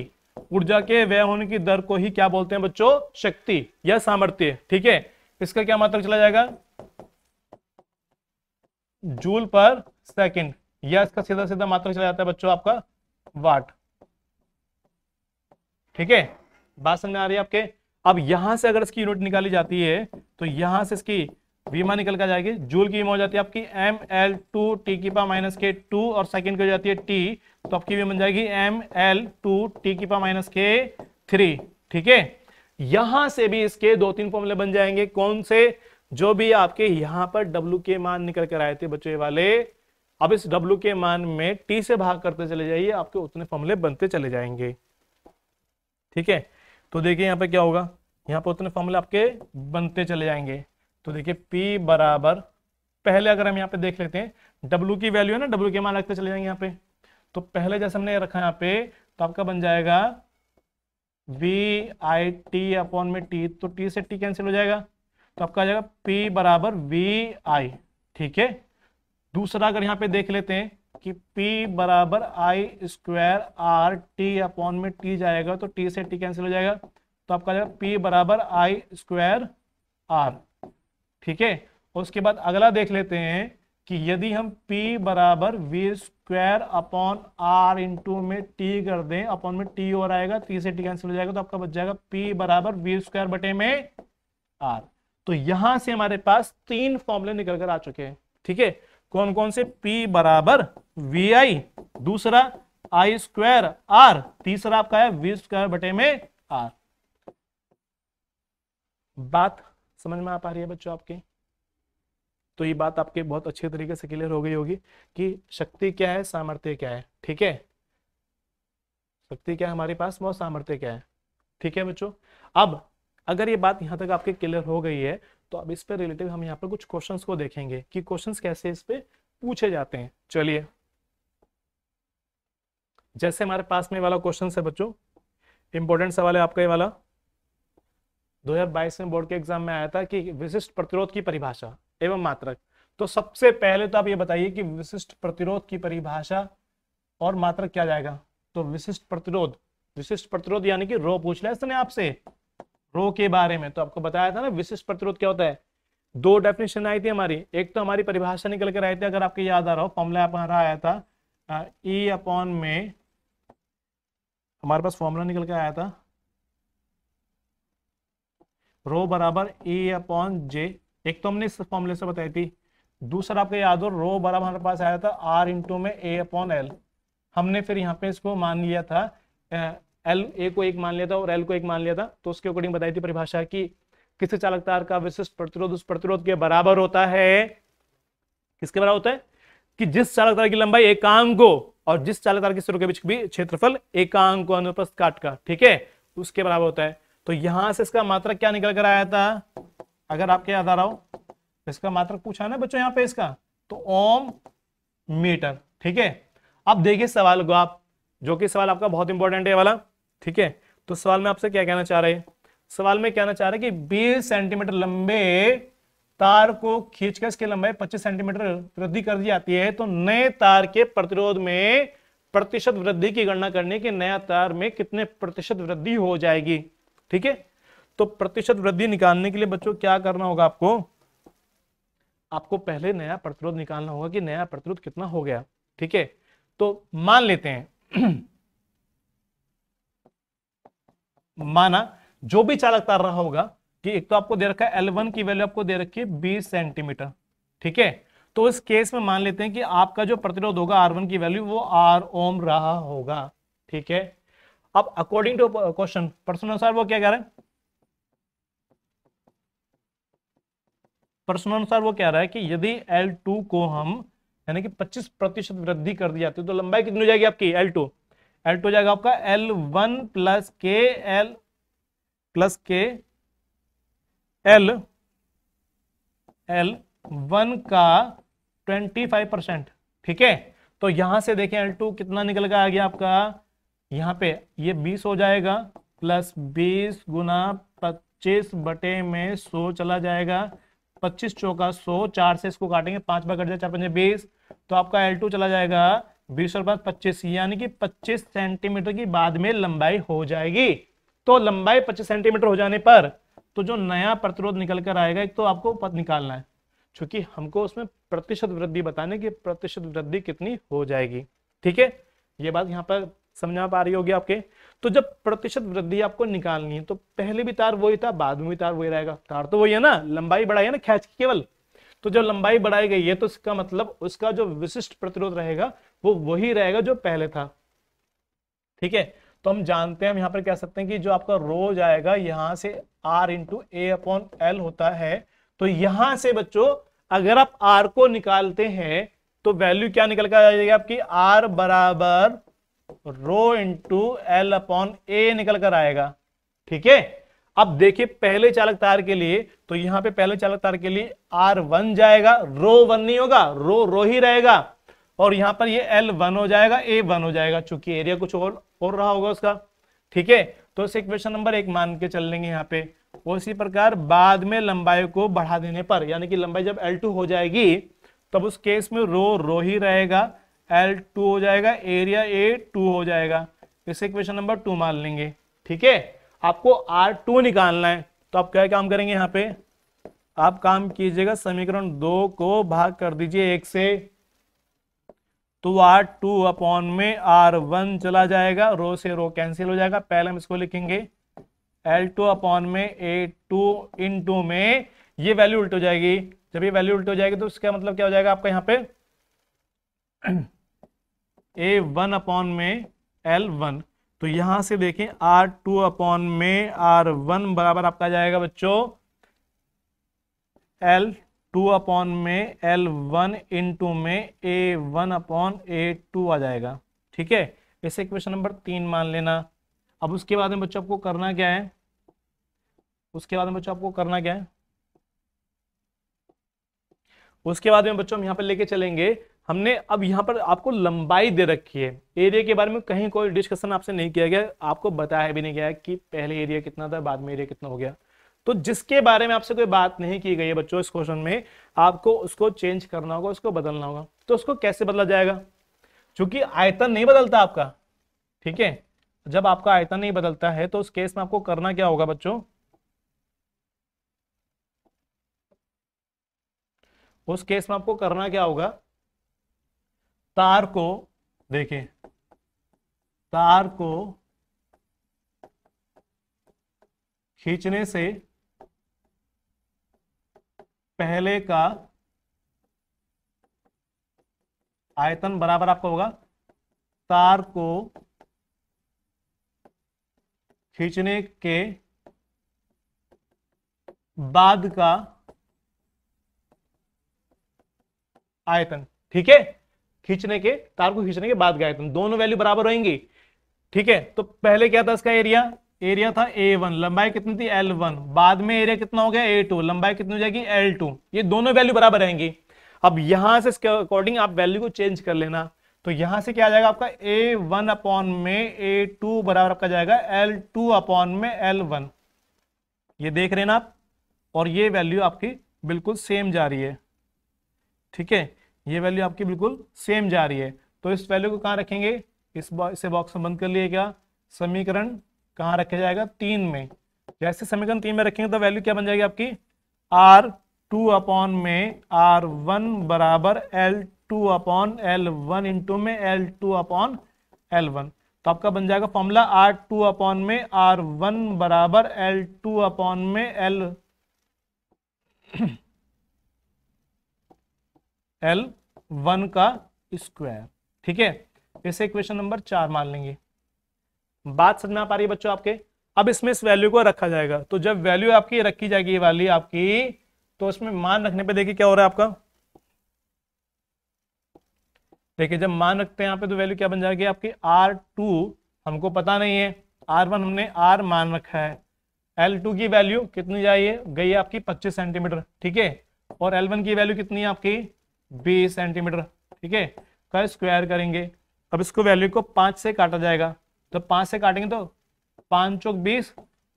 ऊर्जा के व्यय होने की दर को ही क्या बोलते हैं बच्चों शक्ति या सामर्थ्य ठीक है इसका क्या मात्रक मतलब चला जाएगा जूल पर सेकंड या इसका सीधा सीधा मात्र चला जाता है बच्चों आपका वाट ठीक है बात समझ आ रही है आपके अब यहां से अगर इसकी यूनिट निकाली जाती है तो यहां से इसकी वीमा निकल कर जाएगी जूल की वीमा हो जाती है आपकी एम एल टू टी की पा माइनस के टू और सेकंड की हो जाती है टी तो आपकी वीमा बन जाएगी एम एल टू टी की पा माइनस के थ्री ठीक है यहां से भी इसके दो तीन फॉर्मूले बन जाएंगे कौन से जो भी आपके यहां पर डब्ल्यू के मान निकल कर आए थे बच्चे वाले अब इस डब्ल्यू के मान में टी से भाग करते चले जाइए आपके उतने फॉर्मूले बनते चले जाएंगे ठीक है तो देखिए यहाँ पे क्या होगा यहाँ पर उतने फॉर्मूले आपके बनते चले जाएंगे तो देखिए पी बराबर पहले अगर हम यहाँ पे देख लेते हैं डब्लू की वैल्यू है ना डब्ल्यू के मान रखते चले जाएंगे यहाँ पे तो पहले जैसे हमने रखा यहाँ पे तो आपका बन जाएगा वी आई टी अपॉन में टी तो टी से टी कैंसिल हो जाएगा तो आपका आ जाएगा P बराबर वी आई ठीक है दूसरा अगर यहां पे देख लेते हैं कि P बराबर I square R T upon में T जाएगा तो T से T कैंसिल हो जाएगा तो आपका जाएगा P बराबर आई स्क्वायर आर ठीक है उसके बाद अगला देख लेते हैं कि यदि हम P बराबर V square upon R into में T कर दें अपॉन में T और आएगा T से T कैंसिल हो जाएगा तो आपका बच जाएगा P बराबर वी स्क्वायर बटे में आर तो यहां से हमारे पास तीन फॉर्मूले निकल कर आ चुके हैं ठीक है कौन कौन से P बराबर वी आई दूसरा आई स्क्वायर आर तीसरा आपका है वी स्क्वायर बटे में आर बात समझ में आ पा रही है बच्चों आपकी तो ये बात आपके बहुत अच्छे तरीके से क्लियर हो गई होगी कि शक्ति क्या है सामर्थ्य क्या है ठीक है शक्ति क्या है हमारे पास बहुत सामर्थ्य क्या है ठीक है बच्चों अब अगर ये बात यहाँ तक आपके क्लियर हो गई है तो अब इस पर रिलेटिव हम यहाँ पर कुछ क्वेश्चन को देखेंगे कि क्वेश्चन कैसे इस पर पूछे जाते हैं चलिए जैसे हमारे पास में वाला क्वेश्चन है बच्चों इंपॉर्टेंट सवाल है आपका ये वाला 2022 में बोर्ड के एग्जाम में आया था कि विशिष्ट प्रतिरोध की परिभाषा एवं मात्रक तो सबसे पहले तो आप ये बताइए कि विशिष्ट प्रतिरोध की परिभाषा और मात्रक क्या जाएगा तो विशिष्ट प्रतिरोध विशिष्ट प्रतिरोध यानी कि रो पूछ लिया इसने आपसे रो के बारे में तो आपको बताया था ना विशिष्ट प्रतिरोध क्या होता है दो डेफिनेशन आई थी हमारी एक तो हमारी परिभाषा निकल कर आई थी अगर आपको याद आ रहा हो फॉर्मुला हमारा आया था ई अपॉन e में हमारे पास फॉर्मूला निकल कर आया था रो बराबर ई अपॉन जे एक तो हमने इस फॉर्मूले से बताई थी दूसरा आपको याद हो रो बराबर हमारे पास आया था आर इंटू में ए अपॉन एल हमने फिर यहाँ पे इसको मान लिया था एल ए को एक मान लिया था और एल को एक मान लिया था तो उसके अकॉर्डिंग बताई थी परिभाषा की किसी चालक तार का विशिष्ट प्रतिरोध उस प्रतिरोध के बराबर होता है किसके बराबर होता है कि जिस चालक तार की लंबाई एकांक हो और जिस चालक तार के सिरों के बीच भी क्षेत्रफल एकांक अनुप्रस्थ काट का ठीक है उसके बराबर होता है तो यहां से इसका मात्रक क्या निकल कर आया था अगर आपके याद आ रहा हो इसका मात्रक पूछा ना बच्चों यहाँ पे इसका तो ओम मीटर ठीक है अब देखिए सवाल को आप जो कि सवाल आपका बहुत इंपॉर्टेंट है वाला ठीक है तो सवाल में आपसे क्या कहना चाह रहे सवाल में कहना चाह रहे कि बीस सेंटीमीटर लंबे तार को खींचकर इसकी लंबाई 25 सेंटीमीटर वृद्धि कर दी जाती है तो नए तार के प्रतिरोध में प्रतिशत वृद्धि की गणना करने के नया तार में कितने प्रतिशत वृद्धि हो जाएगी ठीक है तो प्रतिशत वृद्धि निकालने के लिए बच्चों क्या करना होगा आपको आपको पहले नया प्रतिरोध निकालना होगा कि नया प्रतिरोध कितना हो गया ठीक है तो मान लेते हैं माना जो भी चालक तार रहा होगा कि एक तो आपको दे रखा है एलवन की वैल्यू आपको दे रखी है बीस सेंटीमीटर ठीक है तो इस केस में मान लेते हैं कि आपका जो प्रतिरोध होगा आर वन की वैल्यू वो आर ओम रहा होगा ठीक है अब अकॉर्डिंग टू क्वेश्चन प्रश्न अनुसार वो क्या कह रहे हैं प्रश्न अनुसार वो कह रहा है कि यदि L2 को हम यानी कि 25 प्रतिशत वृद्धि कर दी जाती है तो लंबाई कितनी हो जाएगी आपकी L2 एल टू हो जाएगा आपका एल वन प्लस के एल प्लस के एल एल वन का ट्वेंटी फाइव परसेंट ठीक है तो यहां से देखें एल टू कितना निकल कर आ गया आपका यहां पे ये बीस हो जाएगा प्लस बीस गुना पच्चीस बटे में सो चला जाएगा पच्चीस चौका सो चार से इसको काटेंगे पांच बार कट जाए चार पंजे बीस तो आपका एल टू चला जाएगा बीस और बाद पच्चीस यानी कि पच्चीस सेंटीमीटर की बाद में लंबाई हो जाएगी तो लंबाई पच्चीस सेंटीमीटर हो जाने पर तो जो नया प्रतिरोध निकल कर आएगा एक तो आपको पद निकालना है क्योंकि हमको उसमें प्रतिशत वृद्धि बताने की प्रतिशत वृद्धि कितनी हो जाएगी ठीक है ये बात यहाँ पर समझा पा रही होगी आपके तो जब प्रतिशत वृद्धि आपको निकालनी है तो पहले भी तार वही था बाद में भी तार वही रहेगा तार तो वही है ना लंबाई बढ़ाई है ना खैच केवल तो जब लंबाई बढ़ाई गई है तो इसका मतलब उसका जो विशिष्ट प्रतिरोध रहेगा वो वही रहेगा जो पहले था ठीक है तो हम जानते हैं हम यहां पर कह सकते हैं कि जो आपका रोज आएगा यहां से R into A upon L होता है तो यहां से बच्चों अगर आप आर को निकालते हैं तो वैल्यू क्या निकल कर आ जाएगी आपकी आर बराबर rho into L upon A निकल कर आएगा ठीक है अब देखिए पहले चालक तार के लिए तो यहां पे पहले चालक तार के लिए आर वन जाएगा रो वन नहीं होगा रो रो ही रहेगा और यहाँ पर ये एल वन हो जाएगा ए वन हो जाएगा चूंकि एरिया कुछ और और रहा होगा उसका ठीक है तो इस इक्वेशन नंबर एक मान के चल लेंगे यहाँ पे उसी प्रकार बाद में लंबाई को बढ़ा देने पर यानी कि लंबाई जब एल टू हो जाएगी तब उस केस में रो रो ही रहेगा एल टू हो जाएगा एरिया ए टू हो जाएगा इसे इक्वेशन नंबर टू मान लेंगे ठीक है आपको आर टू निकालना है तो आप क्या काम करेंगे यहाँ पे आप काम कीजिएगा समीकरण दो को भाग कर दीजिए एक से तो आर टू अपॉन में आर वन चला जाएगा रो से रो कैंसिल हो जाएगा पहले हम इसको लिखेंगे एल टू अपॉन में ए टू इन टू में ये वैल्यू उल्ट हो जाएगी जब ये वैल्यू उल्ट हो जाएगी तो इसका मतलब क्या हो जाएगा आपका यहाँ पे ए वन अपॉन में एल वन तो यहां से देखें आर टू अपॉन में आर वन बराबर आपका जाएगा बच्चों एल टू अपॉन में एल वन इन टू में A one upon A two आ जाएगा ठीक है इसे क्वेश्चन नंबर तीन मान लेना अब उसके बाद में बच्चों आपको करना क्या है उसके बाद में बच्चों आपको करना क्या है उसके बाद में बच्चों हम यहां पर लेके चलेंगे हमने अब यहां पर आपको लंबाई दे रखी है एरिया के बारे में कहीं कोई डिस्कशन आपसे नहीं किया गया आपको बताया भी नहीं गया कि पहले एरिया कितना था बाद में एरिया कितना हो गया तो जिसके बारे में आपसे कोई बात नहीं की गई है बच्चों इस क्वेश्चन में आपको उसको चेंज करना होगा उसको बदलना होगा तो उसको कैसे बदला जाएगा चूंकि आयतन नहीं बदलता आपका ठीक है जब आपका आयतन नहीं बदलता है तो उस केस में आपको करना क्या होगा बच्चों उस केस में आपको करना क्या होगा तार को देखें तार को खींचने से पहले का आयतन बराबर आपका होगा तार को खींचने के बाद का आयतन ठीक है खींचने के तार को खींचने के बाद का आयतन दोनों वैल्यू बराबर रहेंगी ठीक है तो पहले क्या था इसका एरिया एरिया था ए वन लंबाई कितनी थी एल वन बाद में एरिया कितना हो गया ए टू लंबाई कितनी हो जाएगी एल टू ये दोनों वैल्यू बराबर रहेंगी अब यहां से इसके अकॉर्डिंग आप वैल्यू को चेंज कर लेना तो यहां से क्या आ जाएगा आपका ए वन अपॉन में ए टू बराबर आपका जाएगा एल टू अपॉन में एल वन ये देख रहे ना आप और ये वैल्यू आपकी बिल्कुल सेम जा रही है ठीक है ये वैल्यू आपकी बिल्कुल सेम जा रही है तो इस वैल्यू को कहां रखेंगे इस बॉक्स इसे बॉक्स में बंद कर लिए क्या समीकरण कहाँ रखा जाएगा तीन में जैसे समीकरण तीन में रखेंगे तो वैल्यू क्या बन जाएगी आपकी आर टू अपॉन में आर वन बराबर L two upon L one into में L two upon L one तो आपका बन जाएगा फॉर्मूला आर टू अपॉन में आर वन बराबर एल टू अपॉन में एल एल वन का स्क्वायर ठीक है इसे इक्वेशन नंबर चार मान लेंगे बात समझ में आ पा रही है बच्चों आपके अब इसमें इस वैल्यू को रखा जाएगा तो जब वैल्यू आपकी रखी जाएगी वाली आपकी तो इसमें मान रखने पे देखिए क्या हो रहा है आपका देखिए जब मान रखते हैं यहाँ पे तो वैल्यू क्या बन जाएगी आपकी आर टू हमको पता नहीं है आर वन हमने आर मान रखा है एल टू की वैल्यू कितनी जाइए गई आपकी पच्चीस सेंटीमीटर ठीक है और एल वन की वैल्यू कितनी है आपकी बीस सेंटीमीटर ठीक है कल स्क्वायर करेंगे अब इसको वैल्यू को पांच से काटा जाएगा तो पांच से काटेंगे तो पांच चौक बीस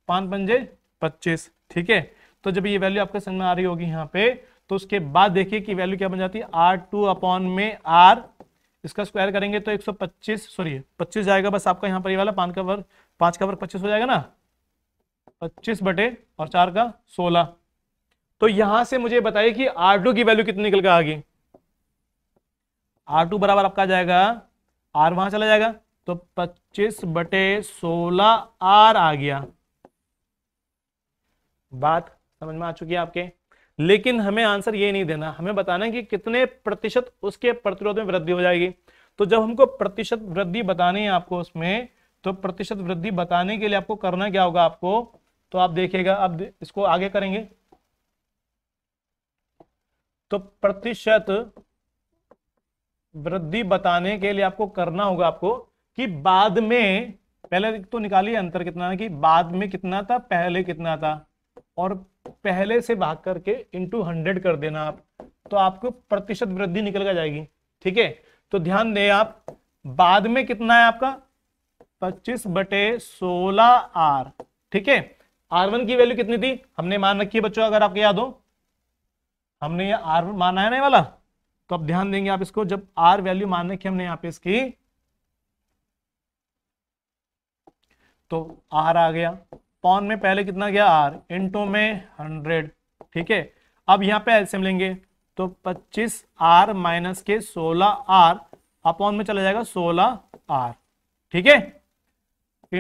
पांच पंजे पच्चीस ठीक है तो जब ये वैल्यू आपके समझ में आ रही होगी यहाँ पे तो उसके बाद देखिए कि वैल्यू क्या बन जाती है आर टू अपॉन में आर इसका स्क्वायर करेंगे तो 125 सॉरी 25 जाएगा बस आपका यहाँ पर ये वाला पांच का वर्ग पांच का वर्ग 25 हो जाएगा ना 25 बटे और चार का 16 तो यहां से मुझे बताइए कि आर टू की वैल्यू कितनी निकल कर आ गई टू बराबर आपका जाएगा आर वहां चला जाएगा तो 25 बटे 16 आर आ गया बात समझ में आ चुकी है आपके लेकिन हमें आंसर ये नहीं देना हमें बताना कि कितने प्रतिशत उसके प्रतिरोध में वृद्धि हो जाएगी तो जब हमको प्रतिशत वृद्धि बतानी है आपको उसमें तो प्रतिशत वृद्धि बताने के लिए आपको करना क्या होगा आपको तो आप देखिएगा अब इसको आगे करेंगे तो प्रतिशत वृद्धि बताने के लिए आपको करना होगा आपको कि बाद में पहले तो निकालिए अंतर कितना कि बाद में कितना था पहले कितना था और पहले से भाग करके इंटू हंड्रेड कर देना आप तो आपको प्रतिशत वृद्धि निकल कर जाएगी ठीक है तो ध्यान दें आप बाद में कितना है आपका 25 बटे 16 आर ठीक है आर वन की वैल्यू कितनी थी हमने मान रखी है बच्चों अगर आपको याद हो हमने ये आर माना है ना वाला तो अब ध्यान देंगे आप इसको जब आर वैल्यू मान रखी हमने यहाँ पे इसकी तो आर आ गया पॉन में पहले कितना गया आर इंटू में हंड्रेड ठीक है अब यहाँ पे एल्सियम लेंगे तो पच्चीस आर माइनस के सोलह आर अपॉन में चला जाएगा सोलह आर ठीक है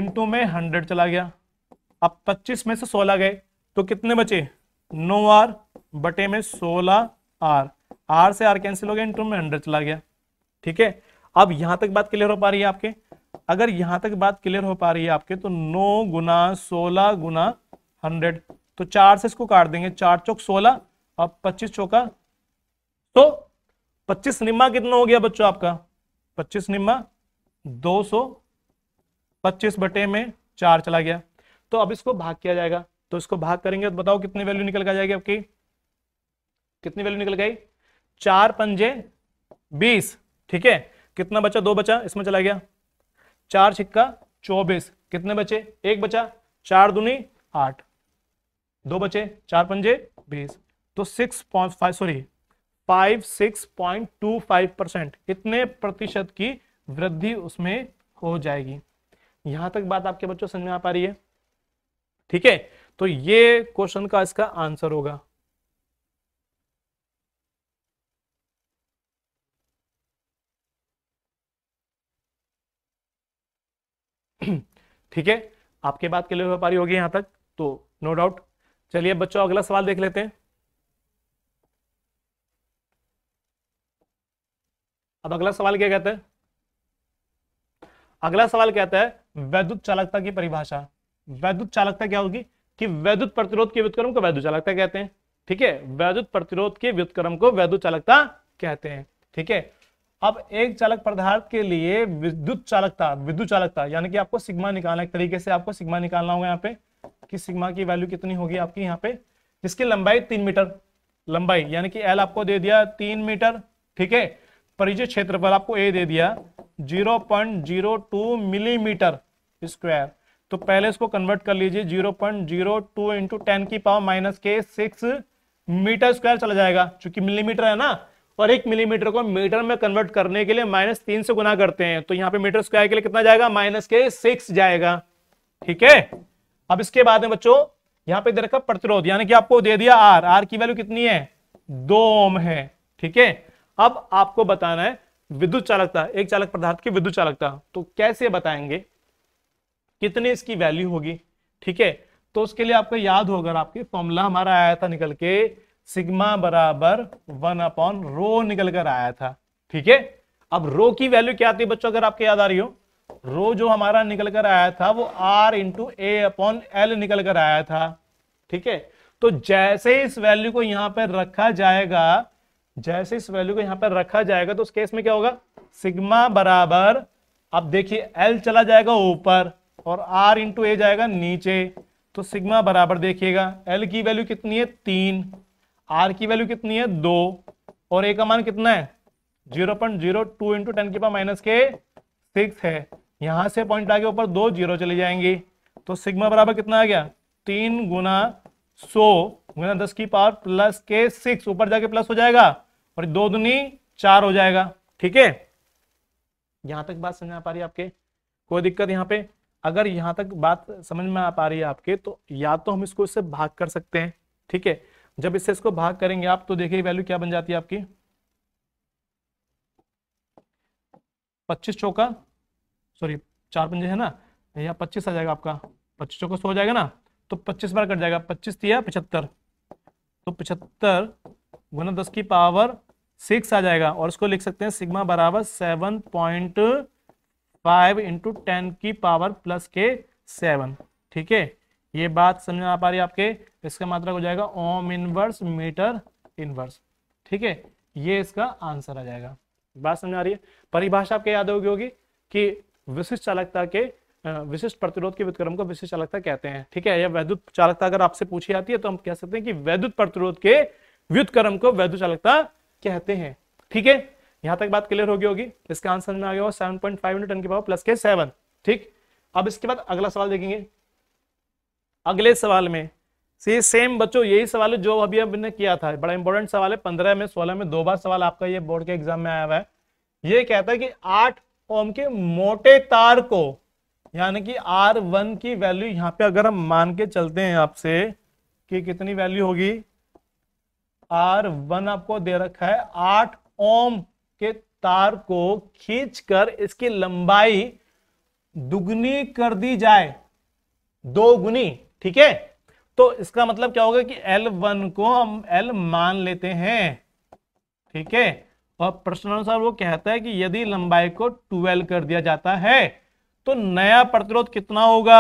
इंटू में हंड्रेड चला गया अब पच्चीस में से सोलह गए तो कितने बचे नौ आर बटे में सोलह आर आर से आर कैंसिल हो गया इंटू में हंड्रेड चला गया ठीक है अब यहां तक बात क्लियर हो पा रही है आपके अगर यहां तक बात क्लियर हो पा रही है आपके तो नौ गुना सोलह गुना हंड्रेड तो चार से इसको काट देंगे चार चौक सोलह और पच्चीस चौका तो पच्चीस निम्मा कितना हो गया बच्चों आपका पच्चीस निम्मा दो सौ पच्चीस बटे में चार चला गया तो अब इसको भाग किया जाएगा तो इसको भाग करेंगे तो बताओ कितनी वैल्यू निकल जाएगी आपकी कितनी वैल्यू निकल गई चार पंजे बीस ठीक है कितना बचा दो बचा इसमें चला गया चार छिक्का चौबीस कितने बचे एक बचा चार दुनी आठ दो बचे चार पंजे बीस तो six point five sorry five six point two five percent इतने प्रतिशत की वृद्धि उसमें हो जाएगी यहां तक बात आपके बच्चों समझ में आ पा रही है ठीक है तो ये क्वेश्चन का इसका आंसर होगा ठीक है आपके बात के लिए व्यापारी होगी यहां तक तो नो डाउट चलिए बच्चों अगला सवाल देख लेते हैं अब अगला सवाल क्या कहता है अगला सवाल कहता है वैद्युत चालकता की परिभाषा वैद्युत चालकता क्या होगी कि वैद्युत प्रतिरोध के व्युतक्रम को वैद्युत चालकता कहते हैं ठीक है वैद्युत प्रतिरोध के व्युतक्रम को वैद्युत चालकता कहते हैं ठीक है अब एक चालक पदार्थ के लिए विद्युत चालकता विद्युत चालकता यानी कि आपको सिग्मा निकालना एक तरीके से आपको सिग्मा निकालना होगा यहाँ पे कि सिग्मा की वैल्यू कितनी होगी आपकी यहाँ पे जिसकी लंबाई तीन मीटर लंबाई यानी कि एल आपको दे दिया तीन मीटर ठीक है परिचय पर आपको ए दे दिया zero point zero two millimetre square तो पहले इसको कन्वर्ट कर लीजिए zero point zero two into ten की पावर माइनस के सिक्स मीटर स्क्वायर चला जाएगा चूंकि मिलीमीटर है ना और एक मिलीमीटर को मीटर में कन्वर्ट करने के लिए माइनस तीन से गुना करते हैं तो यहाँ पे मीटर स्क्वायर के लिए कितना जाएगा माइनस के सिक्स जाएगा ठीक है अब इसके बाद में बच्चों यहां पे दे रखा प्रतिरोध यानी कि आपको दे दिया आर आर की वैल्यू कितनी है दो ओम है ठीक है अब आपको बताना है विद्युत चालकता एक चालक पदार्थ की विद्युत चालकता तो कैसे बताएंगे कितनी इसकी वैल्यू होगी ठीक है तो उसके लिए आपको याद होगा आपके फॉर्मूला हमारा आया था निकल के सिग्मा बराबर वन अपॉन रो निकल कर आया था ठीक है अब रो की वैल्यू क्या आती है बच्चों अगर आपको याद आ रही हो रो जो हमारा निकल कर आया था वो R into A upon L निकल कर आया था ठीक है तो जैसे इस वैल्यू को यहां पर रखा जाएगा जैसे इस वैल्यू को यहां पर रखा जाएगा तो उस केस में क्या होगा सिग्मा बराबर अब देखिए एल चला जाएगा ऊपर और आर इंटू ए जाएगा नीचे तो सिग्मा बराबर देखिएगा एल की वैल्यू कितनी है तीन आर की वैल्यू कितनी है दो और ए का मान कितना है zero point zero two into ten के पास माइनस के सिक्स है यहां से पॉइंट आगे ऊपर दो जीरो चले जाएंगे तो सिग्मा बराबर कितना आ गया तीन गुना सो गुना दस की पावर प्लस के सिक्स ऊपर जाके प्लस हो जाएगा और दो दुनी चार हो जाएगा ठीक है यहां तक बात समझ आ पा रही है आपके कोई दिक्कत यहाँ पे अगर यहां तक बात समझ में आ पा रही है आपके तो या तो हम इसको इससे भाग कर सकते हैं ठीक है जब इससे इसको भाग करेंगे आप तो देखिए वैल्यू क्या बन जाती है आपकी पच्चीस चौका सॉरी चार पंजे है ना यहाँ पच्चीस आ जाएगा आपका पच्चीस चौका सो हो जाएगा ना तो पच्चीस बार कट जाएगा पच्चीस दिया पचहत्तर तो पचहत्तर गुना दस की पावर सिक्स आ जाएगा और इसको लिख सकते हैं सिग्मा बराबर seven point five into ten की पावर प्लस के सेवन ठीक है ये बात समझ में आ पा रही है आपके इसका मात्रा हो जाएगा ओम इनवर्स मीटर इनवर्स ठीक है ये इसका आंसर आ जाएगा बात समझ आ रही है परिभाषा आपके याद होगी होगी कि विशिष्ट चालकता के विशिष्ट प्रतिरोध के व्युतक्रम को विशिष्ट चालकता कहते हैं ठीक है या वैद्युत चालकता अगर आपसे पूछी जाती है तो हम कह सकते हैं कि वैद्युत प्रतिरोध के व्युतक्रम को वैद्युत चालकता कहते हैं ठीक है यहां तक बात क्लियर होगी होगी इसका आंसर में आ गया सेवन पॉइंट फाइव टन के पावर प्लस के सेवन ठीक अब इसके बाद अगला सवाल देखेंगे अगले सवाल में से सेम बच्चों यही सवाल है जो अभी हमने किया था बड़ा इंपॉर्टेंट सवाल है पंद्रह में सोलह में दो बार सवाल आपका ये बोर्ड के एग्जाम में आया हुआ है ये कहता है कि आठ ओम के मोटे तार को यानी कि आर वन की वैल्यू यहां पे अगर हम मान के चलते हैं आपसे कि कितनी वैल्यू होगी आर वन आपको दे रखा है आठ ओम के तार को खींचकर इसकी लंबाई दुगनी कर दी जाए दो गुनी ठीक है तो इसका मतलब क्या होगा कि L1 को हम L मान लेते हैं ठीक है और प्रश्न अनुसार वो कहता है कि यदि लंबाई को 12 कर दिया जाता है तो नया प्रतिरोध कितना होगा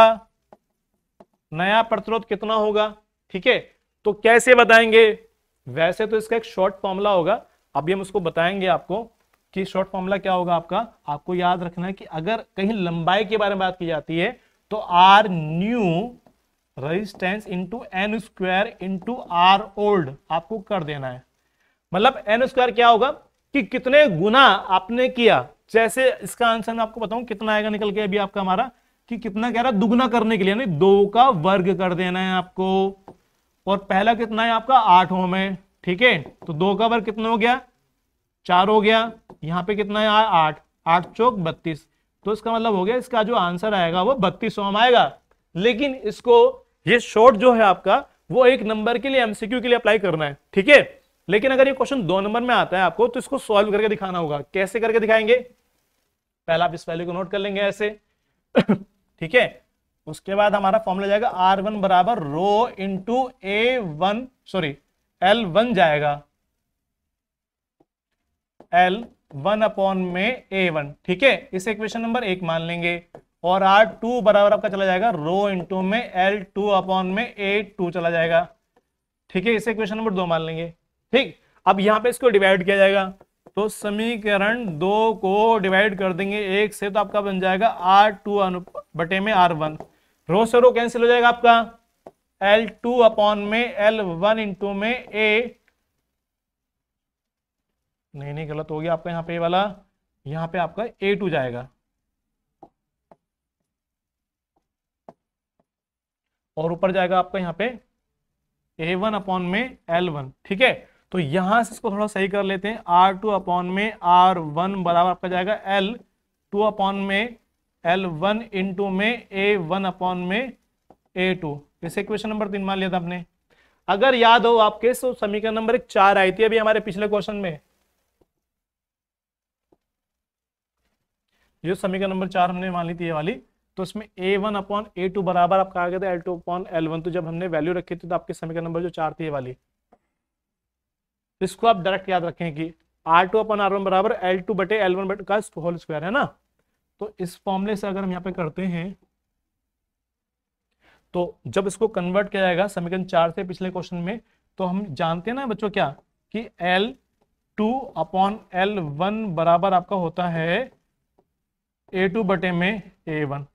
नया प्रतिरोध कितना होगा ठीक है तो कैसे बताएंगे वैसे तो इसका एक शॉर्ट फॉर्मूला होगा अभी हम उसको बताएंगे आपको कि शॉर्ट फॉर्मूला क्या होगा आपका आपको याद रखना है कि अगर कहीं लंबाई के बारे में बात की जाती है तो R new resistance into N square into R old आपको कर देना है मतलब एन स्क्वायर क्या होगा कि कितने गुना आपने किया जैसे इसका आंसर मैं आपको बताऊं कितना आएगा निकल के अभी आपका हमारा कि कितना कह रहा है दुगना करने के लिए नहीं दो का वर्ग कर देना है आपको और पहला कितना है आपका आठ ओम है ठीक है तो दो का वर्ग कितना हो गया चार हो गया यहाँ पे कितना है आठ आठ चौक बत्तीस तो इसका मतलब हो गया इसका जो आंसर आएगा वो बत्तीस ओम आएगा लेकिन इसको ये शॉर्ट जो है आपका वो एक नंबर के लिए एमसीक्यू के लिए अप्लाई करना है ठीक है लेकिन अगर ये क्वेश्चन दो नंबर में आता है आपको तो इसको सॉल्व करके दिखाना होगा कैसे करके दिखाएंगे पहला आप इस वैल्यू को नोट कर लेंगे ऐसे ठीक है उसके बाद हमारा फॉर्मूला जाएगा आर वन बराबर rho into A one sorry L one जाएगा एल वन अपॉन में ए वन ठीक है इसे इक्वेशन नंबर एक मान लेंगे और आर टू बराबर आपका चला जाएगा रो इंटू में एल टू अपॉन में ए टू चला जाएगा ठीक है इसे क्वेश्चन नंबर दो मान लेंगे ठीक अब यहां पे इसको डिवाइड किया जाएगा तो समीकरण दो को डिवाइड कर देंगे एक से तो आपका बन जाएगा आर टू बटे में आर वन रो से रो कैंसिल हो जाएगा आपका एल टू अपॉन में एल वन इंटू में ए नहीं नहीं गलत हो गया आपका यहाँ पे वाला यहाँ पे आपका ए टू जाएगा और ऊपर जाएगा आपका यहाँ पे ए वन अपॉन में एल वन ठीक है तो यहां से इसको थोड़ा सही कर लेते हैं आर टू अपॉन में आर वन बराबर आपका जाएगा एल टू अपॉन में एल वन इन में ए वन अपॉन में ए टू इसे क्वेश्चन नंबर तीन मान लिया था आपने अगर याद हो आपके तो समीकरण नंबर एक चार आई थी अभी हमारे पिछले क्वेश्चन में जो समीकरण नंबर चार हमने मान ली थी ये वाली तो इसमें A one upon A two बराबर आपका आ गया था L two upon L one तो जब हमने वैल्यू रखी थी तो आपके समीकरण नंबर जो चार थी वाली इसको आप डायरेक्ट याद रखें कि R two upon R one बराबर एल टू बटे एल वन बटे का होल स्क्वायर है ना तो इस फॉर्मुले से अगर हम यहाँ पे करते हैं तो जब इसको कन्वर्ट किया जाएगा समीकरण चार से पिछले क्वेश्चन में तो हम जानते हैं ना बच्चों क्या कि L two upon L one बराबर आपका होता है ए टू बटे में ए वन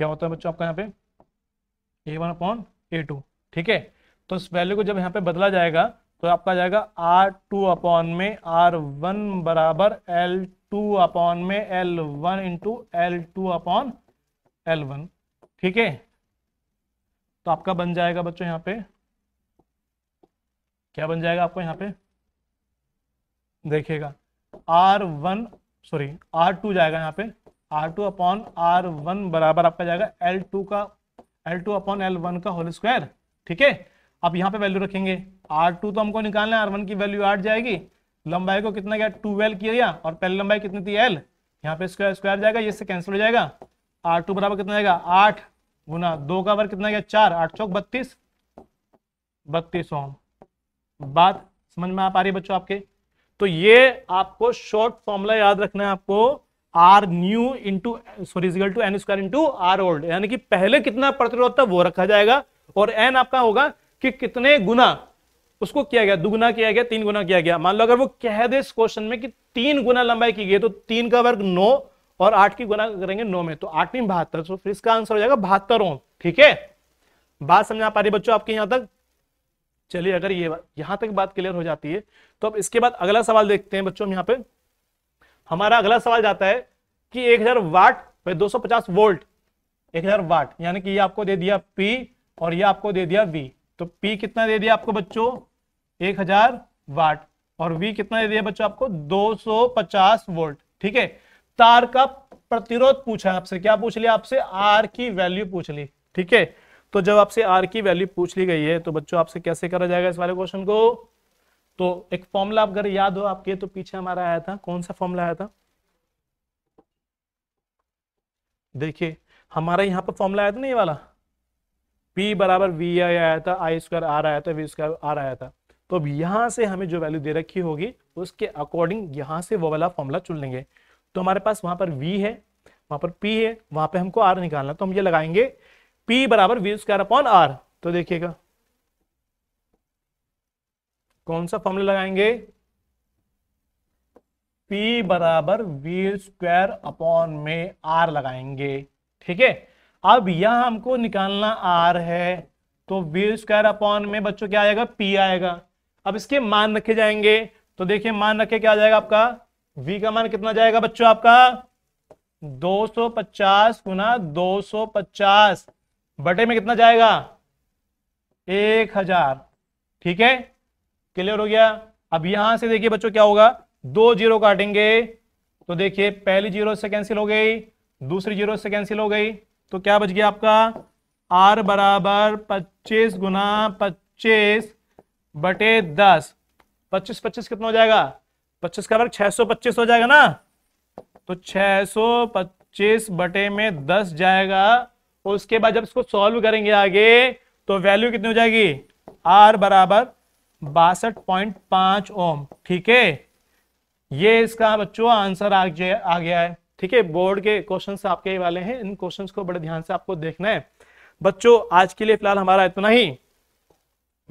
क्या होता है बच्चों आपका यहाँ पे A one upon A two ठीक है तो इस वैल्यू को जब यहाँ पे बदला जाएगा तो आपका जाएगा आर टू अपॉन में आर वन बराबर एल टू अपॉन में L one into L two upon L one ठीक है तो आपका बन जाएगा बच्चों यहाँ पे क्या बन जाएगा आपको यहाँ पे देखिएगा R one sorry R two जाएगा यहाँ पे R two upon R one बराबर आपका जाएगा एल टू का L two upon L one का होल स्क्वायर ठीक है अब यहाँ पे वैल्यू रखेंगे आर टू तो हमको निकालना है आर वन की वैल्यू आठ जाएगी लंबाई को कितना गया टू एल किया गया और पहले लंबाई कितनी थी एल यहाँ पे स्क्वायर स्क्वायर जाएगा ये से कैंसिल हो जाएगा आर टू बराबर कितना जाएगा आठ गुना दो का वर्ग कितना गया चार आठ चौक बत्तीस बत्तीस ओम बात समझ में आ पा रही है बच्चों आपके तो ये आपको शॉर्ट फॉर्मूला याद रखना है आपको R new into sorry to N square into R old यानी कि पहले कितना प्रतिरोध था वो रखा जाएगा और एन आपका होगा कि कितने गुना उसको किया गया दुगुना किया गया तीन गुना किया गया मान लो अगर वो कह दे इस क्वेश्चन में कि तीन गुना लंबाई की गई तो तीन का वर्ग नौ और आठ की गुना करेंगे नौ में तो आठ में बहत्तर तो फिर इसका आंसर हो जाएगा बहत्तर ओम ठीक है बात समझ आ पा रही बच्चों आपके यहां तक चलिए अगर ये यहां तक बात क्लियर हो जाती है तो अब इसके बाद अगला सवाल देखते हैं बच्चों हम यहाँ पे हमारा अगला सवाल जाता है कि 1000 वाट पे 250 वोल्ट 1000 वाट यानी कि ये आपको दे दिया पी और ये आपको दे दिया वी तो पी कितना दे दिया आपको बच्चों 1000 वाट और वी कितना दे दिया बच्चों आपको 250 वोल्ट ठीक है तार का प्रतिरोध पूछा आपसे क्या पूछ लिया आपसे आर की वैल्यू पूछ ली ठीक है तो जब आपसे आर की वैल्यू पूछ ली गई है तो बच्चों आपसे कैसे करा जाएगा इस वाले क्वेश्चन को तो एक फॉर्मूला अगर याद हो आपके तो पीछे हमारा आया था कौन सा फॉर्मूला आया था देखिए हमारा यहाँ पर फॉर्मूला आया था ना ये वाला P बराबर वी आई आया था आई स्क्वायर आर आया था वी स्क्वायर आर आया था तो अब यहां से हमें जो वैल्यू दे रखी होगी उसके अकॉर्डिंग यहां से वो वाला फॉर्मूला चुन लेंगे तो हमारे पास वहां पर वी है वहां पर पी है वहां पर हमको आर निकालना तो हम ये लगाएंगे पी बराबर वी स्क्वायर अपॉन आर तो देखिएगा कौन सा फॉर्मूला लगाएंगे P बराबर वी स्क्वायर अपॉन में R लगाएंगे ठीक है अब यह हमको निकालना R है तो वी स्क्वायर अपॉन में बच्चों क्या आएगा P आएगा अब इसके मान रखे जाएंगे तो देखिए मान रखे क्या आ जाएगा आपका V का मान कितना जाएगा बच्चों आपका 250 सौ पचास गुना दो बटे में कितना जाएगा 1000 ठीक है क्लियर हो गया अब यहां से देखिए बच्चों क्या होगा दो जीरो काटेंगे तो देखिए पहली जीरो से कैंसिल हो गई दूसरी जीरो से कैंसिल हो गई तो क्या बच गया आपका आर बराबर पच्चीस गुना पच्चीस बटे दस पच्चीस पच्चीस कितना हो जाएगा पच्चीस का वर्ग छह सौ पच्चीस हो जाएगा ना तो छह सौ पच्चीस बटे में दस जाएगा उसके बाद जब इसको सॉल्व करेंगे आगे तो वैल्यू कितनी हो जाएगी आर बराबर बासठ पॉइंट पांच ओम ठीक है ये इसका बच्चों आंसर आ गया आ गया है ठीक है बोर्ड के क्वेश्चन आपके वाले हैं इन क्वेश्चन को बड़े ध्यान से आपको देखना है बच्चों आज के लिए फिलहाल हमारा इतना ही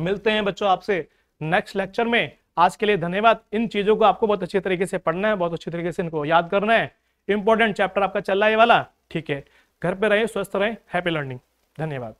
मिलते हैं बच्चों आपसे नेक्स्ट लेक्चर में आज के लिए धन्यवाद इन चीजों को आपको बहुत अच्छे तरीके से पढ़ना है बहुत अच्छे तरीके से इनको याद करना है इंपॉर्टेंट चैप्टर आपका चल रहा है वाला ठीक है घर पे रहें स्वस्थ रहें हैप्पी लर्निंग धन्यवाद